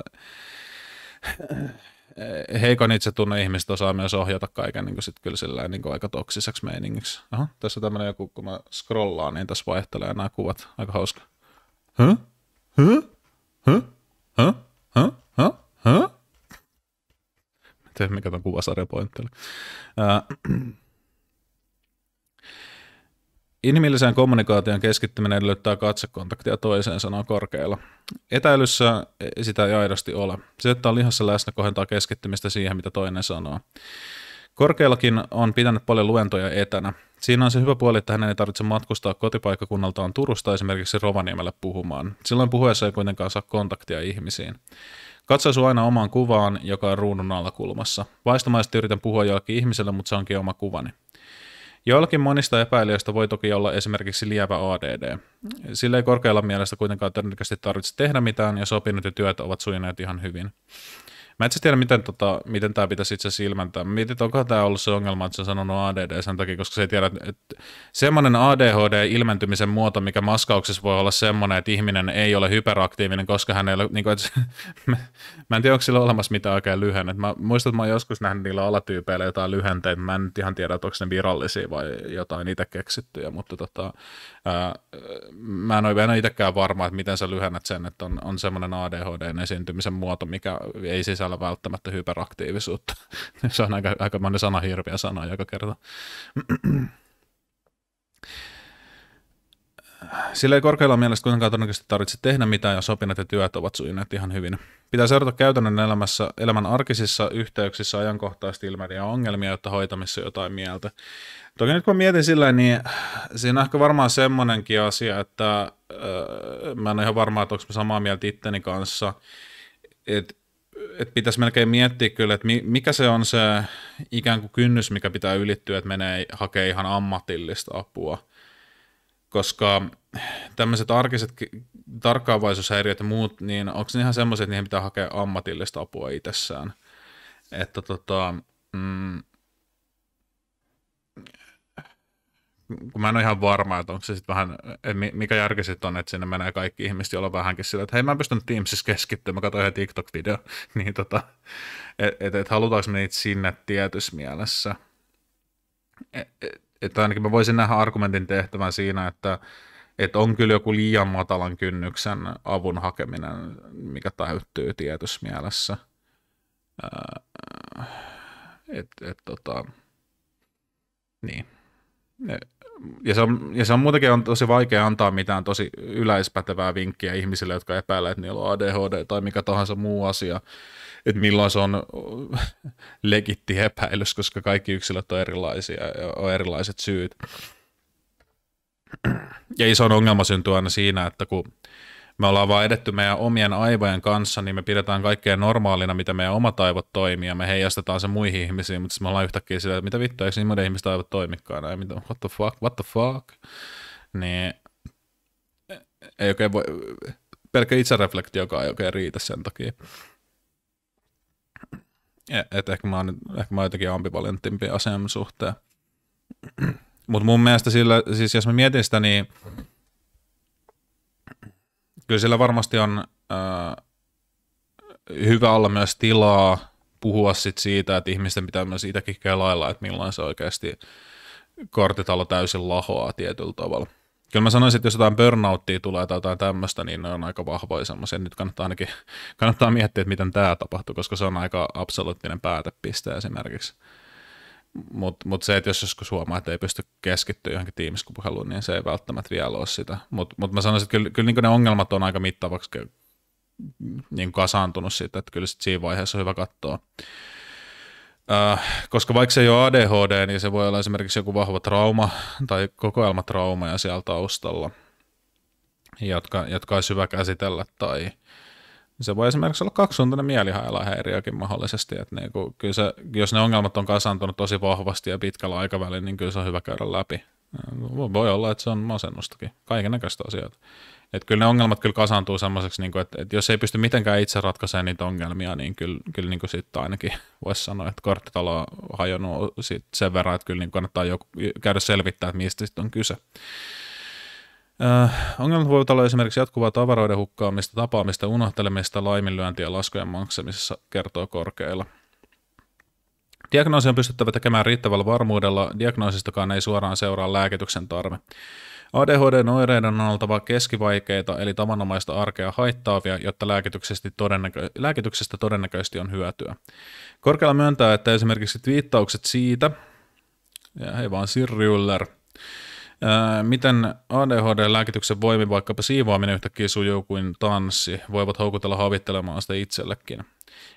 Eh, heikon itsetunnon ihmiset osaa myös ohjata kaiken niin kuin sit kyllä sillä niin kuin aika toksiseksi meiningiksi. Aha, tässä tämmöinen joku, kun mä scrollaan, niin tässä vaihtelee nämä kuvat. Aika hauska. Huh? Huh? Huh? Huh? Huh? Huh? Huh? Mä tiedän, mikä tämän kuvasarjapointti oli. Äh, Inhimilliseen kommunikaation keskittyminen edellyttää katsekontaktia toiseen sanoo korkealla. Etäilyssä e- sitä ei aidosti ole. Se, että on lihassa läsnä, kohentaa keskittymistä siihen, mitä toinen sanoo. Korkeallakin on pitänyt paljon luentoja etänä. Siinä on se hyvä puoli, että hänen ei tarvitse matkustaa kotipaikkakunnaltaan Turusta esimerkiksi Rovaniemelle puhumaan. Silloin puhuessa ei kuitenkaan saa kontaktia ihmisiin. Katsaisu aina omaan kuvaan, joka on ruudun alakulmassa. Vaistomaisesti yritän puhua jollekin ihmiselle, mutta se onkin oma kuvani. Joillakin monista epäilijöistä voi toki olla esimerkiksi lievä ADD. Sillä ei korkealla mielestä kuitenkaan todennäköisesti tarvitse tehdä mitään ja sopinut ja työt ovat sujuneet ihan hyvin. Mä en siis tiedä, miten, tota, miten tämä pitäisi itse asiassa ilmentää. että onko tämä ollut se ongelma, että se on sanonut ADD sen takia, koska se ei tiedä, että semmoinen ADHD-ilmentymisen muoto, mikä maskauksessa voi olla semmoinen, että ihminen ei ole hyperaktiivinen, koska hän ei ole, niin kuin, että, <laughs> mä en tiedä, onko sillä olemassa mitään oikein lyhennet. Mä muistan, että mä oon joskus nähnyt niillä alatyypeillä jotain lyhenteitä, mä en nyt ihan tiedä, että onko ne virallisia vai jotain itse keksittyjä, mutta tota, mä en ole aina itsekään varma, että miten sä lyhennät sen, että on, on semmoinen ADHDn esiintymisen muoto, mikä ei sisällä välttämättä hyperaktiivisuutta. <laughs> Se on aika, aika monen sana hirviä sana joka kerta. <clears throat> Sillä ei korkealla mielestä kuitenkaan todennäköisesti tarvitse tehdä mitään, jos opinnot ja työt ovat sujuneet ihan hyvin. Pitää seurata käytännön elämässä, elämän arkisissa yhteyksissä ajankohtaisesti ilmeneviä ongelmia, jotta hoitamissa jotain mieltä. Toki nyt kun mietin sillä, niin siinä on ehkä varmaan semmoinenkin asia, että öö, mä en ole ihan varma, että onko samaa mieltä itteni kanssa, että et pitäisi melkein miettiä kyllä, että mikä se on se ikään kuin kynnys, mikä pitää ylittyä, että menee hakee ihan ammatillista apua koska tämmöiset arkiset tarkkaavaisuushäiriöt ja muut, niin onko ne ihan semmoiset, että niihin pitää hakea ammatillista apua itsessään? Että tota, mm, kun mä en ole ihan varma, että onko se sitten vähän, mikä järki sitten on, että sinne menee kaikki ihmiset, joilla on vähänkin sillä, että hei mä pystyn Teamsissa keskittymään, mä katsoin ihan TikTok-video, <laughs> niin tota, että et, et, halutaanko me niitä sinne tietyssä mielessä. Et, et, että ainakin mä voisin nähdä argumentin tehtävän siinä, että, että on kyllä joku liian matalan kynnyksen avun hakeminen, mikä täyttyy tietyssä mielessä. Äh, et, et, tota, niin ja se, on, ja se on muutenkin on tosi vaikea antaa mitään tosi yleispätevää vinkkiä ihmisille, jotka epäilevät, että niillä on ADHD tai mikä tahansa muu asia, että milloin se on <laughs> legitti epäilys, koska kaikki yksilöt on erilaisia ja on erilaiset syyt. Ja iso ongelma syntyy aina siinä, että kun me ollaan vaan edetty meidän omien aivojen kanssa, niin me pidetään kaikkea normaalina, mitä meidän omat aivot toimii, ja me heijastetaan se muihin ihmisiin, mutta me ollaan yhtäkkiä sitä, että mitä vittu, eikö niin ihmiset aivot toimikaan, ja mitä, what the fuck, what the fuck, niin e, ei oikein voi, pelkkä itsereflektiokaan ei oikein riitä sen takia. E, et ehkä mä oon, ehkä mä oon jotenkin ambivalenttimpi asian suhteen. Mutta mun mielestä sillä, siis jos mä mietin sitä, niin kyllä siellä varmasti on äh, hyvä olla myös tilaa puhua sit siitä, että ihmisten pitää myös itsekin kelailla, että milloin se oikeasti kortitalo täysin lahoaa tietyllä tavalla. Kyllä mä sanoisin, että jos jotain burnouttia tulee tai jotain tämmöistä, niin ne on aika vahvoja semmoisia. Nyt kannattaa ainakin <laughs> kannattaa miettiä, että miten tämä tapahtuu, koska se on aika absoluuttinen päätepiste esimerkiksi. Mutta mut se, että jos joskus huomaa, että ei pysty keskittyä johonkin tiimissä, kun niin se ei välttämättä vielä ole sitä. Mutta mut mä sanoisin, että kyllä, kyllä niin ne ongelmat on aika mittavaksi niin kasaantunut siitä, että kyllä sit siinä vaiheessa on hyvä katsoa. Äh, koska vaikka se ei ole ADHD, niin se voi olla esimerkiksi joku vahva trauma tai kokoelmatrauma ja siellä taustalla, jotka, jotka olisi hyvä käsitellä tai – niin se voi esimerkiksi olla kaksisuuntainen mielihailahäiriökin mahdollisesti. Että niin kuin, kyllä se, jos ne ongelmat on kasantunut tosi vahvasti ja pitkällä aikavälillä, niin kyllä se on hyvä käydä läpi. Voi olla, että se on masennustakin. Kaiken näköistä asioita. Et kyllä ne ongelmat kyllä kasaantuu semmoiseksi, niin että, että jos ei pysty mitenkään itse ratkaisemaan niitä ongelmia, niin kyllä, kyllä niin sitten ainakin <laughs> voisi sanoa, että korttitalo on hajonnut sit sen verran, että kyllä niin kannattaa jo käydä selvittää, että mistä sitten on kyse. Äh, ongelmat voivat olla esimerkiksi jatkuvaa tavaroiden hukkaamista, tapaamista, unohtelemista, laiminlyöntiä ja laskujen maksamisessa, kertoo korkeilla. Diagnoosi on pystyttävä tekemään riittävällä varmuudella, diagnoosistakaan ei suoraan seuraa lääkityksen tarve. ADHDn oireiden on oltava keskivaikeita eli tavanomaista arkea haittaavia, jotta lääkityksestä, todennäkö- lääkityksestä todennäköisesti on hyötyä. Korkealla myöntää, että esimerkiksi viittaukset siitä, ja hei vaan Sirri Äh, miten ADHD-lääkityksen voimi, vaikkapa siivoaminen yhtäkkiä sujuu kuin tanssi, voivat houkutella havittelemaan sitä itsellekin?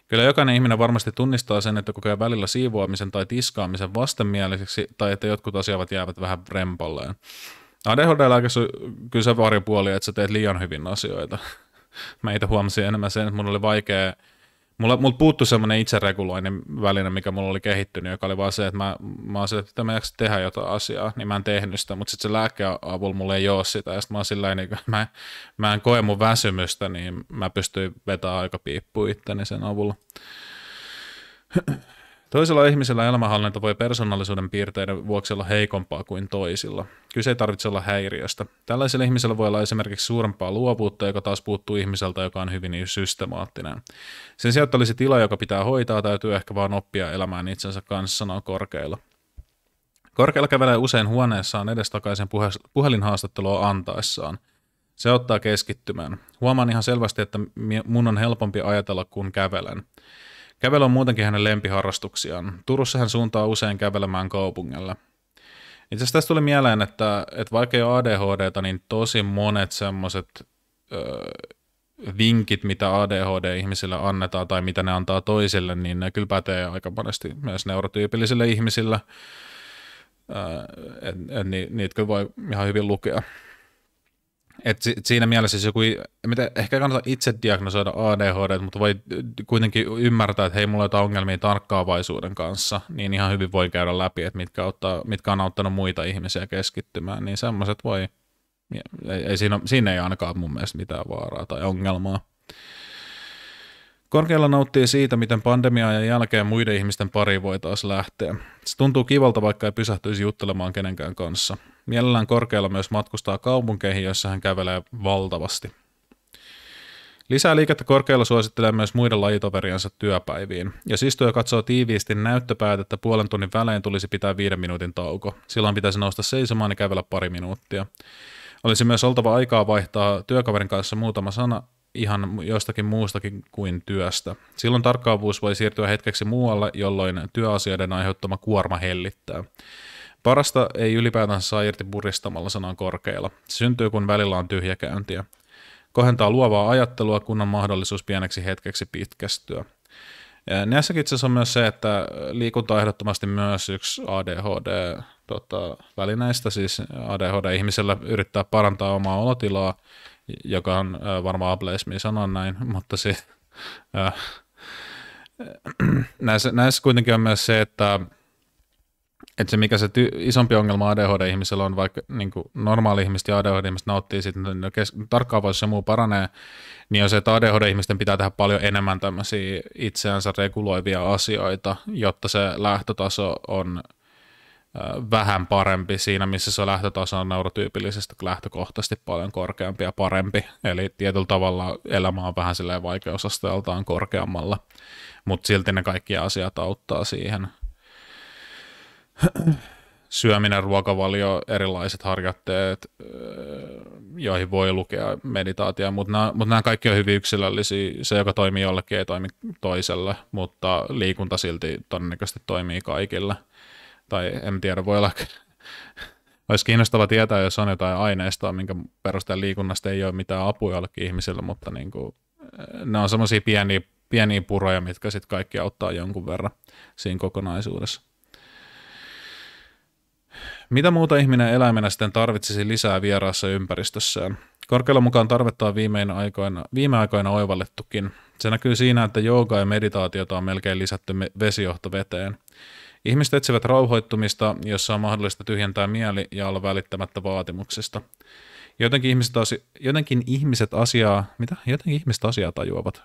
Kyllä jokainen ihminen varmasti tunnistaa sen, että kokee välillä siivoamisen tai tiskaamisen vastenmieliseksi tai että jotkut asiat jäävät vähän rempalleen. adhd on kyllä se varjopuoli, että sä teet liian hyvin asioita. <laughs> Mä itse huomasin enemmän sen, että mun oli vaikea Mulla, mulla puuttu semmoinen itsereguloinen väline, mikä mulla oli kehittynyt, joka oli vaan se, että mä, mä oon sille, että mä jaksa tehdä jotain asiaa, niin mä en tehnyt sitä, mutta sitten se lääkkeen avulla mulla ei ole sitä, ja sit mä oon sillä niin <laughs> mä, mä en koe mun väsymystä, niin mä pystyin vetämään aika piippuun itteni sen avulla. Toisella ihmisellä elämänhallinta voi persoonallisuuden piirteiden vuoksi olla heikompaa kuin toisilla. Kyse ei tarvitse olla häiriöstä. Tällaisella ihmisellä voi olla esimerkiksi suurempaa luovuutta, joka taas puuttuu ihmiseltä, joka on hyvin systemaattinen. Sen sijaan, että olisi tila, joka pitää hoitaa, täytyy ehkä vaan oppia elämään itsensä kanssa, sanoo korkeilla. Korkealla kävelee usein huoneessaan edestakaisen puhelinhaastattelua antaessaan. Se ottaa keskittymään. Huomaan ihan selvästi, että mun on helpompi ajatella, kun kävelen. Kävely on muutenkin hänen lempiharrastuksiaan. Turussa hän suuntaa usein kävelemään kaupungilla. Itse asiassa tästä tuli mieleen, että, että vaikka ei ole ADHD, niin tosi monet semmoiset vinkit, mitä ADHD-ihmisille annetaan tai mitä ne antaa toisille, niin ne kyllä pätee aika monesti myös neurotyypillisille ihmisille. Ö, et, et, ni, niitä kyllä voi ihan hyvin lukea. Et si- siinä mielessä siis joku, mitä, ehkä ei kannata itse diagnosoida ADHD, mutta voi kuitenkin ymmärtää, että hei, mulla on jotain ongelmia tarkkaavaisuuden kanssa, niin ihan hyvin voi käydä läpi, että mitkä, auttaa, mitkä on auttanut muita ihmisiä keskittymään, niin semmoiset voi, ei, ei siinä, siinä ei ainakaan mun mielestä mitään vaaraa tai ongelmaa. Korkealla nauttii siitä, miten pandemiaa ja jälkeen muiden ihmisten pari voi taas lähteä. Se tuntuu kivalta, vaikka ei pysähtyisi juttelemaan kenenkään kanssa. Mielellään korkealla myös matkustaa kaupunkeihin, joissa hän kävelee valtavasti. Lisää liikettä korkealla suosittelee myös muiden lajitoveriansa työpäiviin. Jos istuja katsoo tiiviisti näyttöpäätettä puolen tunnin välein tulisi pitää viiden minuutin tauko. Silloin pitäisi nousta seisomaan ja kävellä pari minuuttia. Olisi myös oltava aikaa vaihtaa työkaverin kanssa muutama sana ihan jostakin muustakin kuin työstä. Silloin tarkkaavuus voi siirtyä hetkeksi muualle, jolloin työasioiden aiheuttama kuorma hellittää. Parasta ei ylipäätään saa irti puristamalla sanan korkeilla. Se syntyy, kun välillä on tyhjäkäyntiä. Kohentaa luovaa ajattelua, kun on mahdollisuus pieneksi hetkeksi pitkästyä. Näissäkin itse on myös se, että liikunta on ehdottomasti myös yksi ADHD-välineistä, tota, siis ADHD-ihmisellä yrittää parantaa omaa olotilaa, joka on varmaan ableismi sanoa näin, <laughs> mutta se, äh, <clears throat> näissä, näissä kuitenkin on myös se, että että se mikä se ty- isompi ongelma ADHD-ihmisellä on, vaikka niin normaali-ihmiset ja ADHD-ihmiset nauttii siitä, että kes- tarkkaavaisuus ja muu paranee, niin on se, että ADHD-ihmisten pitää tehdä paljon enemmän tämmöisiä itseänsä reguloivia asioita, jotta se lähtötaso on vähän parempi siinä, missä se lähtötaso on neurotyypillisesti lähtökohtaisesti paljon korkeampi ja parempi. Eli tietyllä tavalla elämä on vähän silleen vaikeusasteeltaan korkeammalla, mutta silti ne kaikki asiat auttaa siihen – syöminen, ruokavalio, erilaiset harjoitteet, joihin voi lukea meditaatio, mutta nämä, mutta nämä kaikki on hyvin yksilöllisiä. Se, joka toimii jollekin, ei toimi toiselle, mutta liikunta silti todennäköisesti toimii kaikille. Tai en tiedä, voi olla... <laughs> Olisi kiinnostava tietää, jos on jotain aineistoa, minkä perusteella liikunnasta ei ole mitään apua jollekin ihmiselle, mutta niin kuin, ne on semmoisia pieniä, pieniä puroja, mitkä sitten kaikki auttaa jonkun verran siinä kokonaisuudessa. Mitä muuta ihminen eläimenä sitten tarvitsisi lisää vieraassa ympäristössään? Korkealla mukaan tarvetta on viime aikoina, viime aikoina oivallettukin. Se näkyy siinä, että jooga ja meditaatiota on melkein lisätty vesijohto veteen. Ihmiset etsivät rauhoittumista, jossa on mahdollista tyhjentää mieli ja olla välittämättä vaatimuksista. Jotenkin ihmiset, asi- jotenkin ihmiset asiaa, mitä? Jotenkin ihmiset asiaa tajuavat.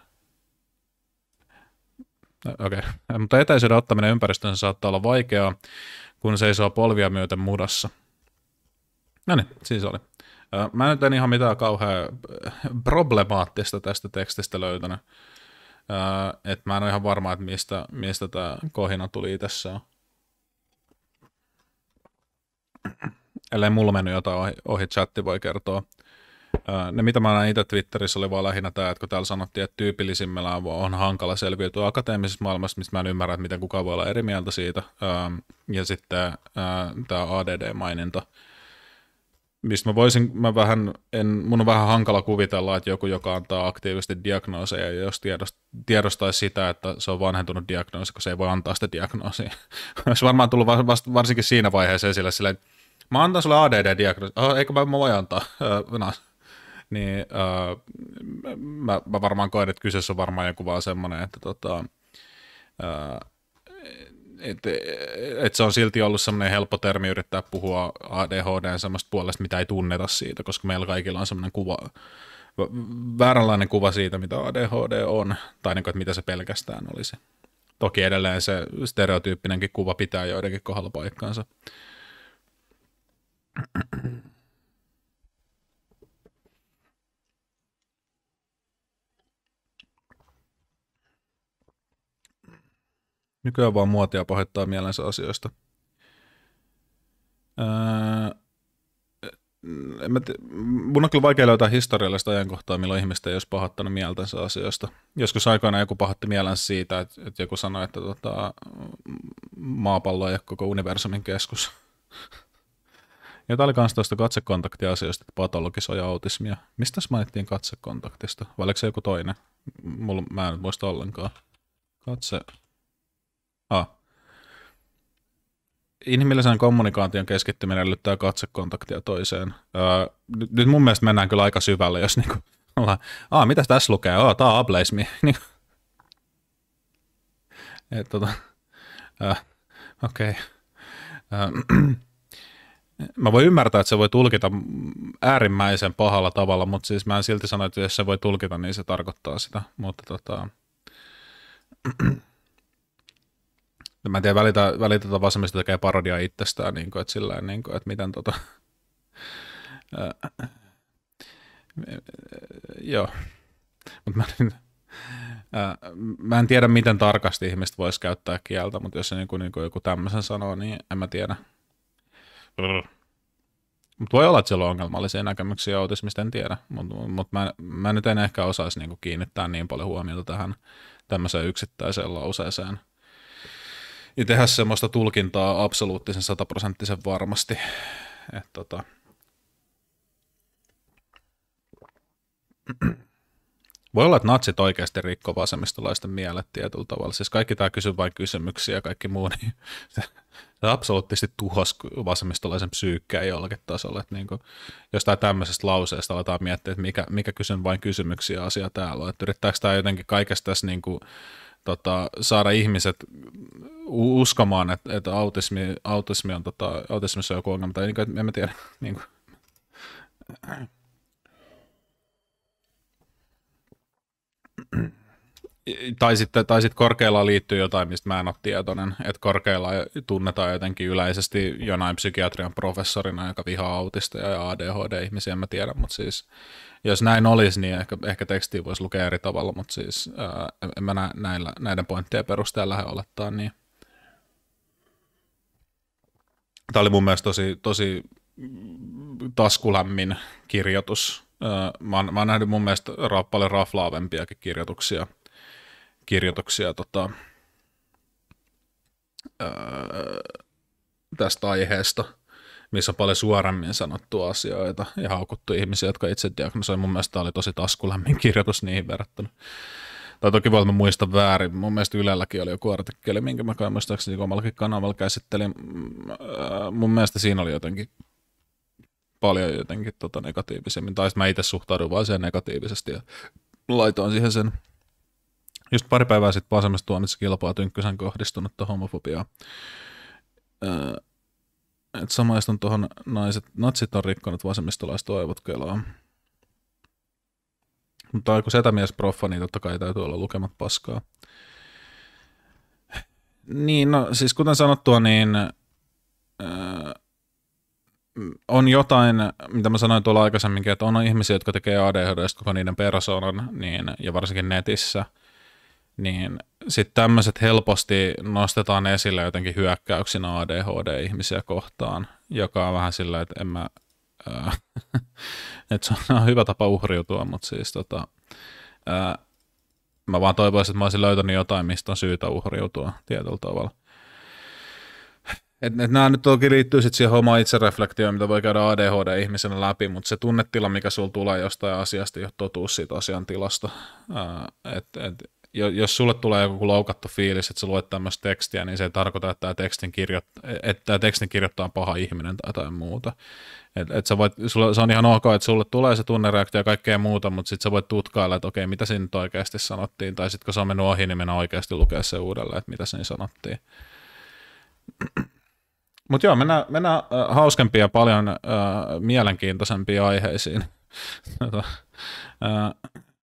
No, okei, okay. <laughs> mutta etäisyyden ottaminen ympäristönsä saattaa olla vaikeaa, kun seisoo polvia myöten mudassa. No niin, siis oli. Mä nyt en ihan mitään kauhean äh, problemaattista tästä tekstistä löytänyt. Et mä en ole ihan varma, että mistä, mistä tämä kohina tuli tässä. Ellei mulla mennyt jotain ohi, ohi chatti voi kertoa. Ne, mitä mä näin itse Twitterissä, oli vaan lähinnä tämä, että kun täällä sanottiin, että tyypillisimmillä on hankala selviytyä akateemisessa maailmassa, mistä mä en ymmärrä, että miten kukaan voi olla eri mieltä siitä. Ja sitten tämä ADD-maininta, mistä mä voisin, mä vähän, en, mun on vähän hankala kuvitella, että joku, joka antaa aktiivisesti diagnooseja, jos tiedostaisi sitä, että se on vanhentunut diagnoosi, kun se ei voi antaa sitä diagnoosia. Olisi <laughs> varmaan tullut vasta, varsinkin siinä vaiheessa esille silleen, mä antan sulle ADD-diagnoosi, oh, eikö mä, mä voi antaa, no, niin öö, mä, mä varmaan koen, että kyseessä on varmaan joku vaan semmoinen, että tota, öö, et, et se on silti ollut semmoinen helppo termi yrittää puhua ADHDn semmoista puolesta, mitä ei tunneta siitä, koska meillä kaikilla on semmoinen kuva, vääränlainen kuva siitä, mitä ADHD on, tai niin kuin, että mitä se pelkästään olisi. Toki edelleen se stereotyyppinenkin kuva pitää joidenkin kohdalla paikkaansa. Nykyään vaan muotia pahoittaa mielensä asioista. Öö, mä t- mun on kyllä vaikea löytää historiallista ajankohtaa, milloin ihmistä ei olisi pahoittanut mieltänsä asioista. Joskus aikoina joku pahoitti mielensä siitä, että, että joku sanoi, että tota, maapallo ei ole koko universumin keskus. Ja tämä oli myös tuosta katsekontaktiasioista, että patologisoja autismia. Mistä mainittiin katsekontaktista? Vai oliko se joku toinen? Mulla, mä en muista ollenkaan. Katse, A. Inhimillisen kommunikaation keskittyminen edellyttää katsekontaktia toiseen. Öö, nyt mun mielestä mennään kyllä aika syvälle, jos niinku ollaan, aa, mitä tässä lukee? aa, tää on ableismi. <laughs> Niinku. Et, tota, öö, okei. Okay. Öö, <clears throat> mä voin ymmärtää, että se voi tulkita äärimmäisen pahalla tavalla, mutta siis mä en silti sano, että jos se voi tulkita, niin se tarkoittaa sitä. Mutta tota, <clears throat> Mä en tiedä, välitä, välitä tota vasemmista tekee parodia itsestään, niin kuin, että, sillä, niin kuin, että miten tota... <laughs> joo. Mutta mä, en, mä en tiedä, miten tarkasti ihmiset voisi käyttää kieltä, mutta jos se niin kuin, niin kuin joku tämmöisen sanoo, niin en mä tiedä. Mutta Mut voi olla, että siellä on ongelmallisia näkemyksiä autismista, en tiedä. Mutta mut mä, mä nyt en ehkä osaisi niinku kiinnittää niin paljon huomiota tähän tämmöiseen yksittäiseen lauseeseen – ja tehdä semmoista tulkintaa absoluuttisen sataprosenttisen varmasti. Et, tota. Voi olla, että natsit oikeasti rikko vasemmistolaisten mielet tietyllä tavalla. Siis kaikki tämä kysy vain kysymyksiä ja kaikki muu, niin se, se absoluuttisesti tuhos vasemmistolaisen psyykkää jollakin tasolla. Että niin kuin, jostain tämmöisestä lauseesta aletaan miettiä, että mikä, mikä kysyn vain kysymyksiä asia täällä on. Että yrittääkö tämä jotenkin kaikesta tässä niin kuin, tota, saada ihmiset uskomaan, että, että autismi, autismi on, tota, autismissa on joku ongelma, tai niin en mä tiedä. <laughs> Niin kuin. Tai sitten, tai sitten korkeilla liittyy jotain, mistä mä en ole tietoinen, että korkealla tunnetaan jotenkin yleisesti jonain psykiatrian professorina, joka vihaa autista ja ADHD-ihmisiä, mä tiedä, mutta siis jos näin olisi, niin ehkä, ehkä tekstiä voisi lukea eri tavalla, mutta siis ää, en mä nä, näillä, näiden pointtien perusteella lähde olettaa niin. Tämä oli mun mielestä tosi, tosi taskulämmin kirjoitus. Ää, mä, oon, mä oon nähnyt mun mielestä paljon raflaavempiakin kirjoituksia, kirjoituksia tota, ää, tästä aiheesta – missä on paljon suoremmin sanottu asioita ja haukuttu ihmisiä, jotka itse diagnosoivat. Mun mielestä tämä oli tosi taskulämmin <laughs> kirjoitus niihin verrattuna. Tai toki voi, että mä muistan väärin. Mun mielestä Ylelläkin oli joku artikkeli, minkä mä kai muistaakseni omallakin kanavalla käsittelin. Äh, mun mielestä siinä oli jotenkin paljon jotenkin tota, negatiivisemmin. Tai mä itse suhtaudun vain siihen negatiivisesti ja laitoin siihen sen just pari päivää sitten vasemmasta tuomissa kilpaa Tynkkysen kohdistunutta homofobiaa. Öö, että samaistun tuohon naiset, natsit on rikkonut vasemmistolaiset toivot kelaa. Mutta kun setämies proffa, niin totta kai täytyy olla lukemat paskaa. Niin, no siis kuten sanottua, niin öö, on jotain, mitä mä sanoin tuolla aikaisemminkin, että on ihmisiä, jotka tekee ADHDstä koko niiden persoonan, niin, ja varsinkin netissä, niin sitten tämmöiset helposti nostetaan esille jotenkin hyökkäyksinä ADHD-ihmisiä kohtaan, joka on vähän sillä, että en mä, äh, <laughs> että se on hyvä tapa uhriutua, mutta siis tota, äh, mä vaan toivoisin, että mä olisin löytänyt jotain, mistä on syytä uhriutua tietyllä tavalla. Et, et nämä nyt toki liittyy sitten siihen omaan itsereflektioon, mitä voi käydä ADHD-ihmisenä läpi, mutta se tunnetila, mikä sulla tulee jostain asiasta, ei ole totuus siitä asian tilasta. Äh, et, et, jos sulle tulee joku loukattu fiilis, että sä luet tämmöistä tekstiä, niin se ei tarkoita, että tämä tekstin, kirjoitt- että tämä tekstin kirjoittaa on paha ihminen tai jotain muuta. Et, et sä voit, sulle, se on ihan ok, että sulle tulee se tunnereaktio ja kaikkea muuta, mutta sitten sä voit tutkailla, että okei, mitä siinä nyt oikeasti sanottiin, tai sitten kun se on mennyt ohi, niin mennä oikeasti lukea se uudelleen, että mitä siinä sanottiin. <clears throat> Mutta joo, mennään, mennään äh, hauskempiin ja paljon äh, mielenkiintoisempiin aiheisiin. äh, <laughs>